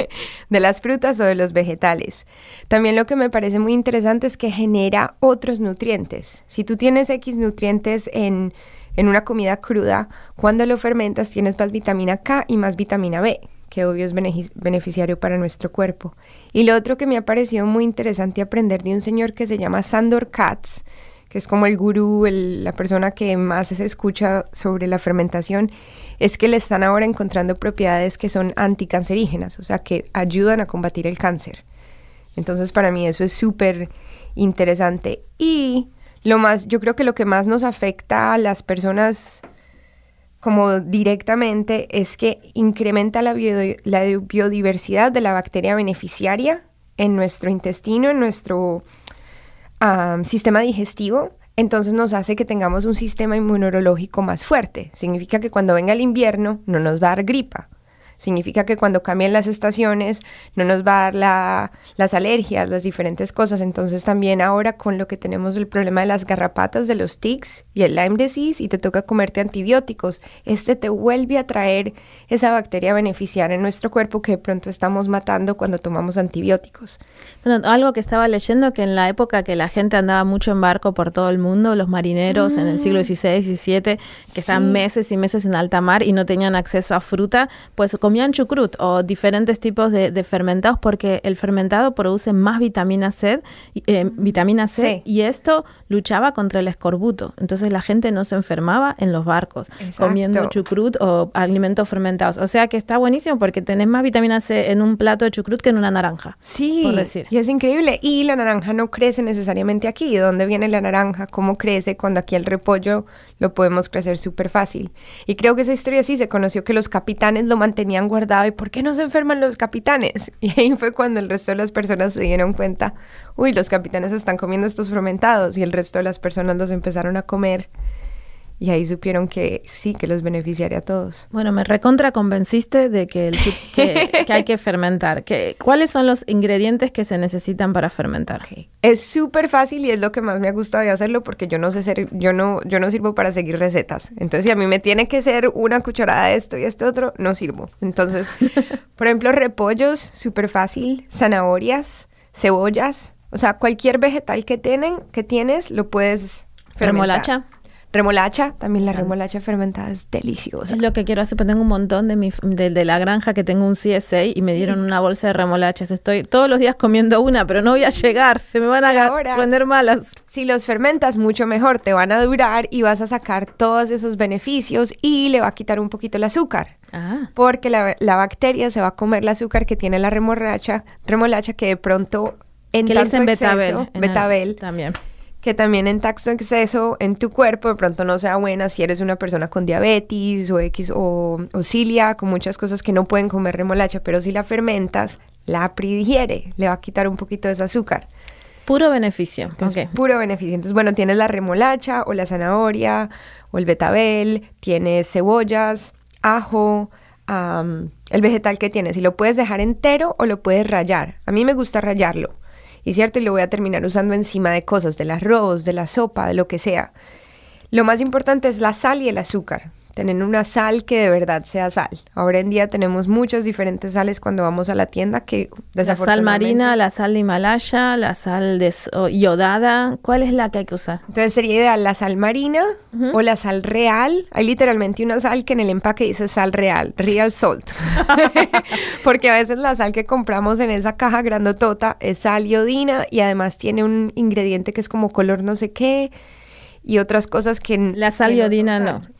de las frutas o de los vegetales. También lo que me parece muy interesante es que genera otros nutrientes. Si tú tienes X nutrientes en, una comida cruda, cuando lo fermentas tienes más vitamina K y más vitamina B que obvio es beneficiario para nuestro cuerpo. Y lo otro que me ha parecido muy interesante aprender de un señor que se llama Sandor Katz, que es como el gurú, la persona que más se escucha sobre la fermentación, es que le están ahora encontrando propiedades que son anticancerígenas, o sea, que ayudan a combatir el cáncer. Entonces, para mí eso es súper interesante. Y lo más, yo creo que lo que más nos afecta a las personas como directamente es que incrementa la, biodiversidad de la bacteria beneficiaria en nuestro intestino, en nuestro sistema digestivo entonces nos hace que tengamos un sistema inmunológico más fuerte. Significa que cuando venga el invierno no nos va a dar gripa, Significa que cuando cambien las estaciones no nos va a dar las alergias, las diferentes cosas. Entonces también ahora con lo que tenemos el problema de las garrapatas, de los tics y el Lyme disease y te toca comerte antibióticos, este te vuelve a traer esa bacteria beneficiar en nuestro cuerpo que de pronto estamos matando cuando tomamos antibióticos. Bueno, algo que estaba leyendo que en la época que la gente andaba mucho en barco por todo el mundo, los marineros en el siglo XVI, mm. XVII, que estaban meses y meses en alta mar y no tenían acceso a fruta, pues comían chucrut o diferentes tipos de, fermentados porque el fermentado produce más vitamina C, eh, mm. vitamina C y esto luchaba contra el escorbuto. Entonces la gente no se enfermaba en los barcos comiendo chucrut o alimentos fermentados. O sea que está buenísimo porque tenés más vitamina C en un plato de chucrut que en una naranja. Sí, y es increíble. Y la naranja no crece necesariamente aquí. ¿De dónde viene la naranja? ¿Cómo crece? Cuando aquí el repollo lo podemos crecer súper fácil. Y creo que esa historia sí se conoció que los capitanes lo mantenían han guardado y por qué no se enferman los capitanes. Y ahí fue cuando el resto de las personas se dieron cuenta, uy, los capitanes están comiendo estos fermentados y el resto de las personas los empezaron a comer y ahí supieron que sí, que los beneficiaría a todos. Bueno, me recontra convenciste de que, el, que, hay que fermentar. Que, ¿Cuáles son los ingredientes que se necesitan para fermentar? Es súper fácil y es lo que más me ha gustado de hacerlo porque yo no sé ser, yo no, yo no sirvo para seguir recetas. Entonces, si a mí me tiene que ser una cucharada de esto y este otro, no sirvo. Entonces, por ejemplo, repollos, súper fácil, zanahorias, cebollas, o sea, cualquier vegetal que tienen, que tienes, lo puedes fermentar. Remolacha, también la remolacha fermentada es deliciosa. Es lo que quiero hacer, poner pues tengo un montón de, mi, de, la granja que tengo un CSA y me dieron una bolsa de remolachas. Estoy todos los días comiendo una, pero no voy a llegar, se me van a poner malas. Si los fermentas mucho mejor, te van a durar y vas a sacar todos esos beneficios y le va a quitar un poquito el azúcar. Ah. Porque la, bacteria se va a comer el azúcar que tiene la remolacha, remolacha que de pronto en ¿Qué tanto betabel, betabel, también que también en taxo exceso en tu cuerpo de pronto no sea buena si eres una persona con diabetes o X o, cilia, con muchas cosas que no pueden comer remolacha, pero si la fermentas, la predigiere, le va a quitar un poquito de ese azúcar. Puro beneficio. Puro beneficio. Entonces, bueno, tienes la remolacha o la zanahoria o el betabel, tienes cebollas, ajo, el vegetal que tienes. Y lo puedes dejar entero o lo puedes rayar. A mí me gusta rayarlo y cierto, y lo voy a terminar usando encima de cosas, del arroz, de la sopa, de lo que sea. Lo más importante es la sal y el azúcar tener una sal que de verdad sea sal. Ahora en día tenemos muchas diferentes sales cuando vamos a la tienda que desafortunadamente... La sal marina, la sal de Himalaya, la sal de yodada, ¿cuál es la que hay que usar? Entonces sería ideal la sal marina o la sal real. Hay literalmente una sal que en el empaque dice sal real, real salt. Porque a veces la sal que compramos en esa caja grandotota es sal yodina y además tiene un ingrediente que es como color no sé qué y otras cosas que... La sal no,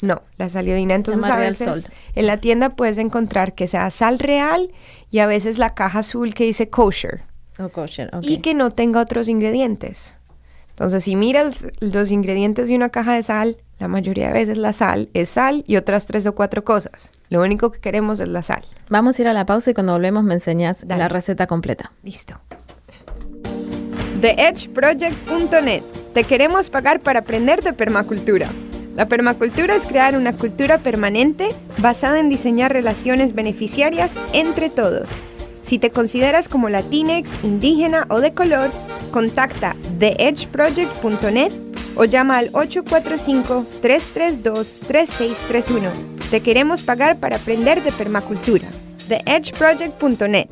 no, la sal iodina. Entonces a veces en la tienda puedes encontrar que sea sal real y a veces la caja azul que dice kosher. Oh, kosher Y que no tenga otros ingredientes. Entonces si miras los ingredientes de una caja de sal, la mayoría de veces la sal es sal y otras tres o cuatro cosas. Lo único que queremos es la sal. Vamos a ir a la pausa y cuando volvemos me enseñas la receta completa. Listo. TheEdgeProject.net te queremos pagar para aprender de permacultura. La permacultura es crear una cultura permanente basada en diseñar relaciones beneficiarias entre todos. Si te consideras como latinex, indígena o de color, contacta theedgeproject.net o llama al 845-332-3631. Te queremos pagar para aprender de permacultura. theedgeproject.net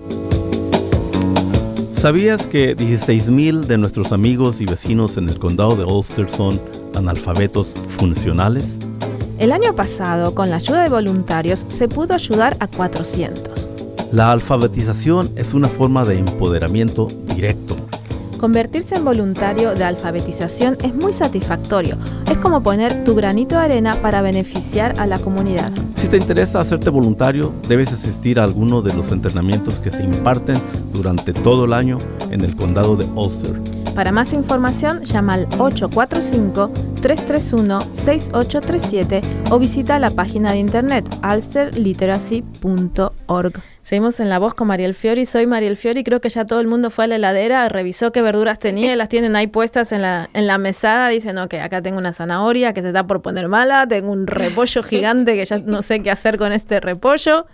¿Sabías que 16.000 de nuestros amigos y vecinos en el condado de Ulster son analfabetos funcionales? El año pasado, con la ayuda de voluntarios, se pudo ayudar a 400. La alfabetización es una forma de empoderamiento directo Convertirse en voluntario de alfabetización es muy satisfactorio. Es como poner tu granito de arena para beneficiar a la comunidad. Si te interesa hacerte voluntario, debes asistir a alguno de los entrenamientos que se imparten durante todo el año en el condado de Ulster. Para más información, llama al 845-331-6837 o visita la página de internet ulsterliteracy.org. Seguimos en La Voz con Mariel Fiori. Soy Mariel Fiori. Creo que ya todo el mundo fue a la heladera, revisó qué verduras tenía y las tienen ahí puestas en la, en la mesada. Dicen, ok, acá tengo una zanahoria que se está por poner mala, tengo un repollo gigante que ya no sé qué hacer con este repollo.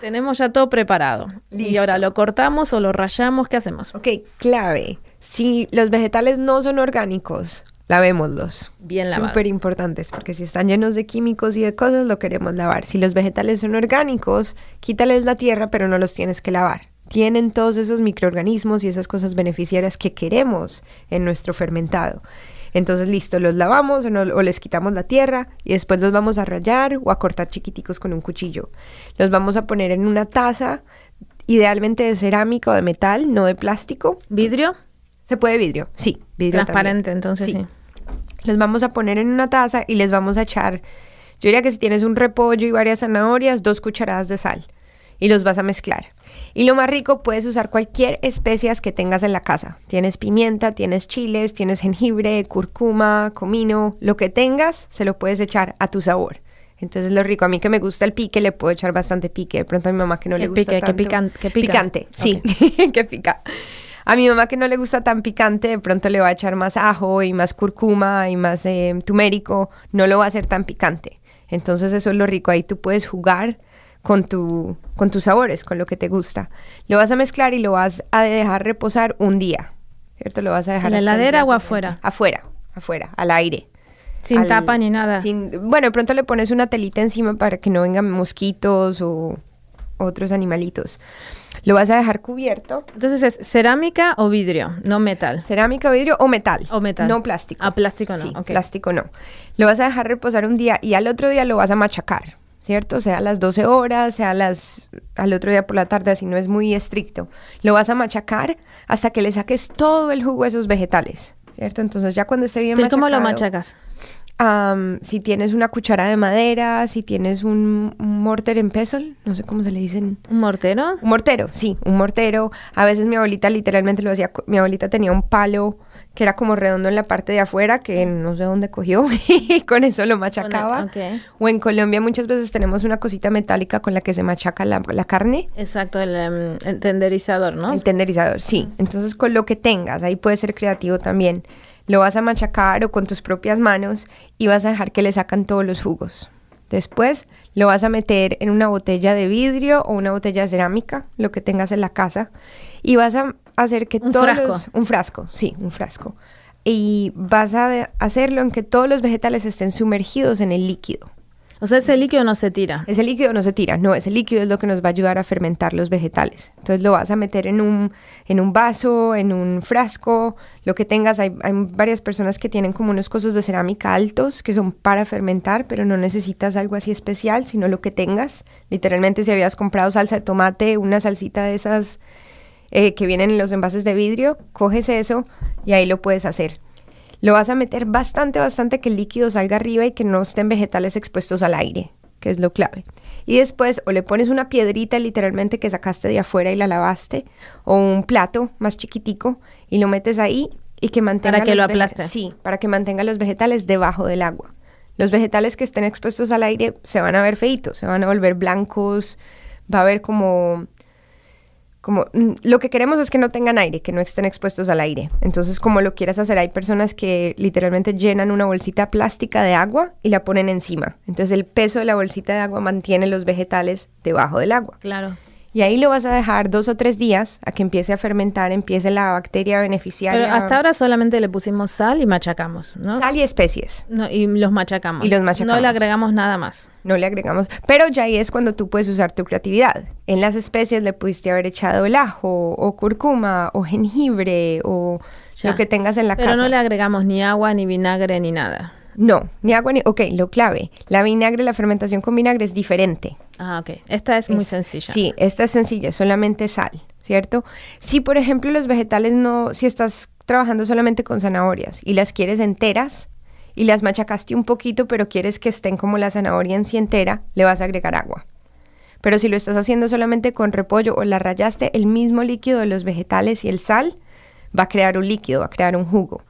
Tenemos ya todo preparado. Y ahora lo cortamos o lo rayamos, ¿qué hacemos? Ok, clave. Si los vegetales no son orgánicos, lavémoslos. Bien lavados. Súper importantes, porque si están llenos de químicos y de cosas, lo queremos lavar. Si los vegetales son orgánicos, quítales la tierra, pero no los tienes que lavar. Tienen todos esos microorganismos y esas cosas beneficiarias que queremos en nuestro fermentado. Entonces, listo, los lavamos o, les quitamos la tierra y después los vamos a rayar o a cortar chiquiticos con un cuchillo. Los vamos a poner en una taza, idealmente de cerámica o de metal, no de plástico. ¿Vidrio? Se puede vidrio, sí. Vidrio Transparente, entonces sí. Los vamos a poner en una taza y les vamos a echar, yo diría que si tienes un repollo y varias zanahorias, dos cucharadas de sal y los vas a mezclar. Y lo más rico, puedes usar cualquier especias que tengas en la casa. Tienes pimienta, tienes chiles, tienes jengibre, curcuma, comino, lo que tengas, se lo puedes echar a tu sabor. Entonces lo rico, a mí que me gusta el pique, le puedo echar bastante pique. De pronto a mi mamá que no le gusta pique, ¿Qué picante, sí, que pica. A mi mamá que no le gusta tan picante, de pronto le va a echar más ajo y más curcuma y más eh, tumérico, no lo va a hacer tan picante. Entonces eso es lo rico, ahí tú puedes jugar con, tu, con tus sabores, con lo que te gusta. Lo vas a mezclar y lo vas a dejar reposar un día, ¿cierto? Lo vas a dejar... ¿En la heladera o afuera? Afuera, afuera, al aire. Sin tapa ni nada. Sin, bueno, de pronto le pones una telita encima para que no vengan mosquitos o otros animalitos lo vas a dejar cubierto. Entonces es cerámica o vidrio, no metal. Cerámica, vidrio o metal. O metal. No plástico. Ah, plástico no. Sí, plástico no. Lo vas a dejar reposar un día y al otro día lo vas a machacar, ¿cierto? Sea a las 12 horas, sea las, al otro día por la tarde, Si no es muy estricto. Lo vas a machacar hasta que le saques todo el jugo a esos vegetales, ¿cierto? Entonces ya cuando esté bien machacado... ¿Cómo lo machacas? si tienes una cuchara de madera, si tienes un, morter en peso, no sé cómo se le dicen. ¿Un mortero? Un mortero, sí, un mortero. A veces mi abuelita literalmente lo hacía, mi abuelita tenía un palo que era como redondo en la parte de afuera, que no sé dónde cogió, y con eso lo machacaba. O en Colombia muchas veces tenemos una cosita metálica con la que se machaca la, carne. Exacto, el, em, el tenderizador, ¿no? El tenderizador, sí. Entonces con lo que tengas, ahí puedes ser creativo también. Lo vas a machacar o con tus propias manos y vas a dejar que le sacan todos los fugos. Después lo vas a meter en una botella de vidrio o una botella de cerámica, lo que tengas en la casa, y vas a hacer que un frasco. un frasco, sí, un frasco. Y vas a hacerlo en que todos los vegetales estén sumergidos en el líquido. O sea, ese líquido no se tira. Ese líquido no se tira, no, ese líquido es lo que nos va a ayudar a fermentar los vegetales. Entonces lo vas a meter en un, vaso, en un frasco, lo que tengas. Hay, varias personas que tienen como unos cosos de cerámica altos que son para fermentar, pero no necesitas algo así especial, sino lo que tengas. Literalmente si habías comprado salsa de tomate, una salsita de esas eh, que vienen en los envases de vidrio, coges eso y ahí lo puedes hacer lo vas a meter bastante, bastante que el líquido salga arriba y que no estén vegetales expuestos al aire, que es lo clave. Y después o le pones una piedrita literalmente que sacaste de afuera y la lavaste, o un plato más chiquitico y lo metes ahí y que mantenga... Para que lo aplaste. Sí, para que mantenga los vegetales debajo del agua. Los vegetales que estén expuestos al aire se van a ver feitos, se van a volver blancos, va a haber como como mm, lo que queremos es que no tengan aire, que no estén expuestos al aire. Entonces, como lo quieras hacer, hay personas que literalmente llenan una bolsita plástica de agua y la ponen encima. Entonces, el peso de la bolsita de agua mantiene los vegetales debajo del agua. Claro y ahí lo vas a dejar dos o tres días a que empiece a fermentar, empiece la bacteria beneficiaria. Pero hasta ahora solamente le pusimos sal y machacamos, ¿no? Sal y especies. y los machacamos. Y los machacamos. No le agregamos nada más. No le agregamos. Pero ya ahí es cuando tú puedes usar tu creatividad. En las especies le pudiste haber echado el ajo, o cúrcuma, o jengibre, o lo que tengas en la casa. Pero no le agregamos ni agua, ni vinagre, ni nada. No, ni agua ni... Ok, lo clave. La vinagre, la fermentación con vinagre es diferente. Ah, ok. Esta es muy sencilla. Sí, esta es sencilla, solamente sal, ¿cierto? Si, por ejemplo, los vegetales no... Si estás trabajando solamente con zanahorias y las quieres enteras y las machacaste un poquito, pero quieres que estén como la zanahoria en sí entera, le vas a agregar agua. Pero si lo estás haciendo solamente con repollo o la rayaste, el mismo líquido de los vegetales y el sal va a crear un líquido, va a crear un jugo.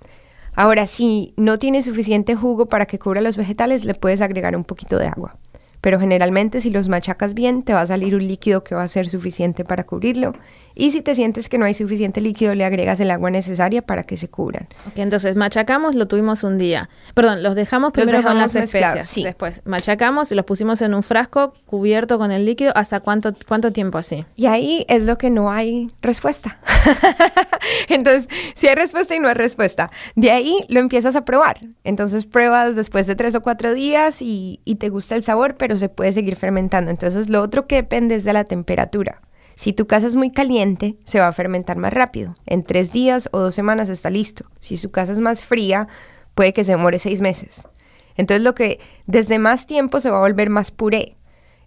Ahora, si no tiene suficiente jugo para que cubra los vegetales, le puedes agregar un poquito de agua. Pero generalmente si los machacas bien, te va a salir un líquido que va a ser suficiente para cubrirlo y si te sientes que no hay suficiente líquido, le agregas el agua necesaria para que se cubran. Ok, entonces machacamos, lo tuvimos un día. Perdón, los dejamos primero los dejamos con las especias. Sí. Después machacamos y los pusimos en un frasco cubierto con el líquido. ¿Hasta cuánto, cuánto tiempo así? Y ahí es lo que no hay respuesta. entonces, si hay respuesta y no hay respuesta. De ahí lo empiezas a probar. Entonces pruebas después de tres o cuatro días y, y te gusta el sabor, pero se puede seguir fermentando. Entonces, lo otro que depende es de la temperatura. Si tu casa es muy caliente, se va a fermentar más rápido. En tres días o dos semanas está listo. Si su casa es más fría, puede que se demore seis meses. Entonces lo que desde más tiempo se va a volver más puré.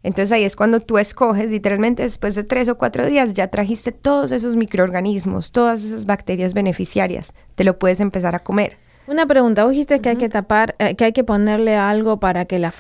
Entonces ahí es cuando tú escoges, literalmente después de tres o cuatro días ya trajiste todos esos microorganismos, todas esas bacterias beneficiarias, te lo puedes empezar a comer. Una pregunta, vos dijiste que hay que tapar, eh, que hay que ponerle algo para que las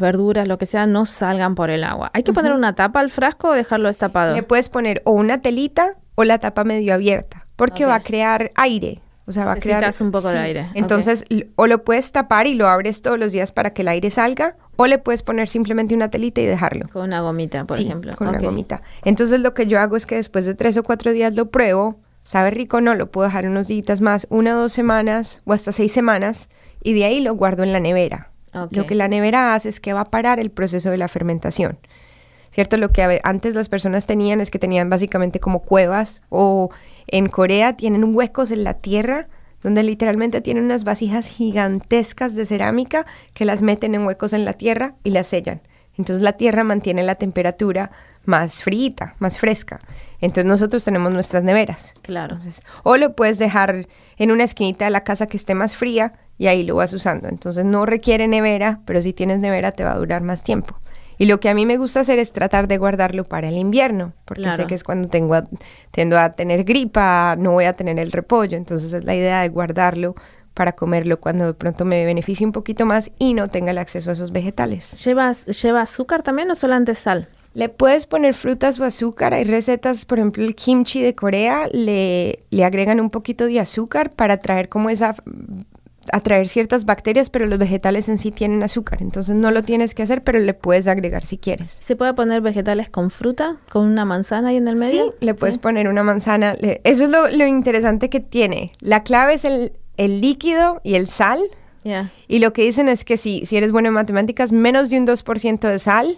verduras, lo que sea, no salgan por el agua. ¿Hay que poner una tapa al frasco o dejarlo destapado? Le puedes poner o una telita o la tapa medio abierta, porque va a crear aire. O sea, va a crear un poco de aire. Entonces, o lo puedes tapar y lo abres todos los días para que el aire salga, o le puedes poner simplemente una telita y dejarlo. Con una gomita, por ejemplo. Con una gomita. Entonces, lo que yo hago es que después de tres o cuatro días lo pruebo, Sabe rico, no, lo puedo dejar unos días más, una o dos semanas o hasta seis semanas, y de ahí lo guardo en la nevera. Lo que la nevera hace es que va a parar el proceso de la fermentación. ¿Cierto? Lo que antes las personas tenían es que tenían básicamente como cuevas o en Corea tienen huecos en la tierra donde literalmente tienen unas vasijas gigantescas de cerámica que las meten en huecos en la tierra y las sellan. Entonces la tierra mantiene la temperatura más fría, más fresca. Entonces nosotros tenemos nuestras neveras. Claro. o lo puedes dejar en una esquinita de la casa que esté más fría y ahí lo vas usando. Entonces no requiere nevera, pero si tienes nevera te va a durar más tiempo. Y lo que a mí me gusta hacer es tratar de guardarlo para el invierno, porque sé que es cuando tengo a tener gripa, no voy a tener el repollo, entonces es la idea de guardarlo para comerlo cuando de pronto me beneficie un poquito más y no tenga el acceso a esos vegetales. ¿Llevas, ¿Lleva azúcar también o solamente sal? Le puedes poner frutas o azúcar. Hay recetas, por ejemplo, el kimchi de Corea, le, le agregan un poquito de azúcar para traer como esa atraer ciertas bacterias, pero los vegetales en sí tienen azúcar, entonces no lo tienes que hacer, pero le puedes agregar si quieres. ¿Se puede poner vegetales con fruta, con una manzana ahí en el medio? Sí, le puedes poner una manzana. eso es lo, interesante que tiene. La clave es el, el líquido y el sal. Y lo que dicen es que si, si eres bueno en matemáticas, menos de un 2% de sal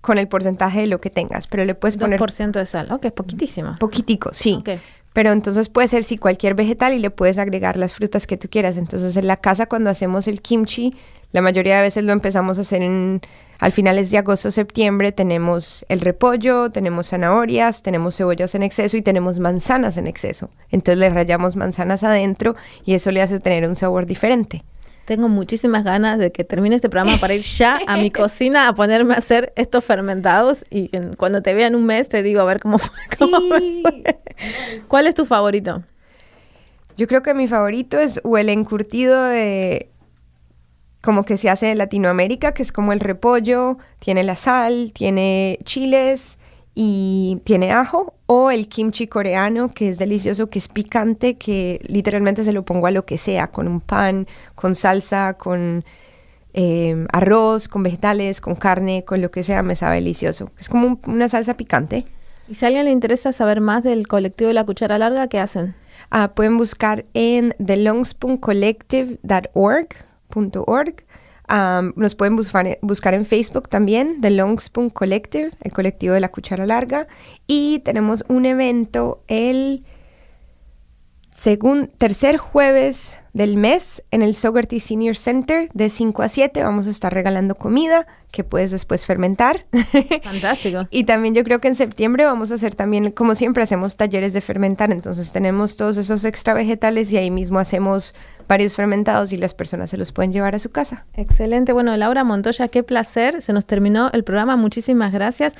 con el porcentaje de lo que tengas, pero le puedes poner... 2% de sal, ok, poquitísima. Poquitico, sí. Okay. Pero entonces puede ser si cualquier vegetal y le puedes agregar las frutas que tú quieras. Entonces en la casa cuando hacemos el kimchi, la mayoría de veces lo empezamos a hacer en al finales de agosto-septiembre tenemos el repollo, tenemos zanahorias, tenemos cebollas en exceso y tenemos manzanas en exceso. Entonces le rayamos manzanas adentro y eso le hace tener un sabor diferente. Tengo muchísimas ganas de que termine este programa para ir ya a mi cocina a ponerme a hacer estos fermentados y cuando te vean un mes te digo a ver cómo fue. ¿Cuál es tu favorito? Yo creo que mi favorito es el encurtido de como que se hace de Latinoamérica, que es como el repollo, tiene la sal, tiene chiles y tiene ajo, o el kimchi coreano, que es delicioso, que es picante, que literalmente se lo pongo a lo que sea, con un pan, con salsa, con em, arroz, con vegetales, con carne, con lo que sea, me sabe delicioso. Es como una salsa picante. Y si a alguien le interesa saber más del colectivo de la cuchara larga, ¿qué hacen? Ah, pueden buscar en thelongspooncollective.org nos pueden buscar, eh, buscar, en Facebook también, The Long Spoon Collective, el colectivo de la cuchara larga. Y tenemos un evento el según tercer jueves del mes en el Sogarty Senior Center de 5 a 7 vamos a estar regalando comida que puedes después fermentar. Fantástico. y también yo creo que en septiembre vamos a hacer también, como siempre hacemos talleres de fermentar, entonces tenemos todos esos extra vegetales y ahí mismo hacemos varios fermentados y las personas se los pueden llevar a su casa. Excelente. Bueno, Laura Montoya, qué placer. Se nos terminó el programa. Muchísimas gracias.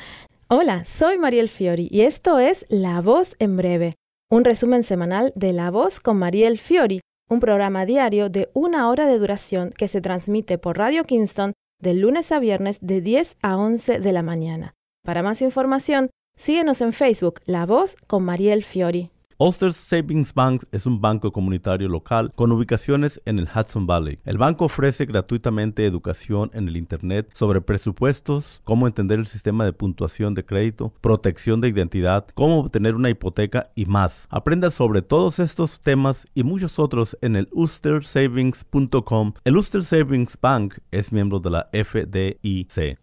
Hola, soy Mariel Fiori y esto es La Voz en Breve un resumen semanal de La Voz con Mariel Fiori, un programa diario de una hora de duración que se transmite por Radio Kingston de lunes a viernes de 10 a 11 de la mañana. Para más información, síguenos en Facebook La Voz con Mariel Fiori. Ulster Savings Bank es un banco comunitario local con ubicaciones en el Hudson Valley. El banco ofrece gratuitamente educación en el Internet sobre presupuestos, cómo entender el sistema de puntuación de crédito, protección de identidad, cómo obtener una hipoteca y más. Aprenda sobre todos estos temas y muchos otros en el ulstersavings.com. El Ulster Savings Bank es miembro de la FDIC.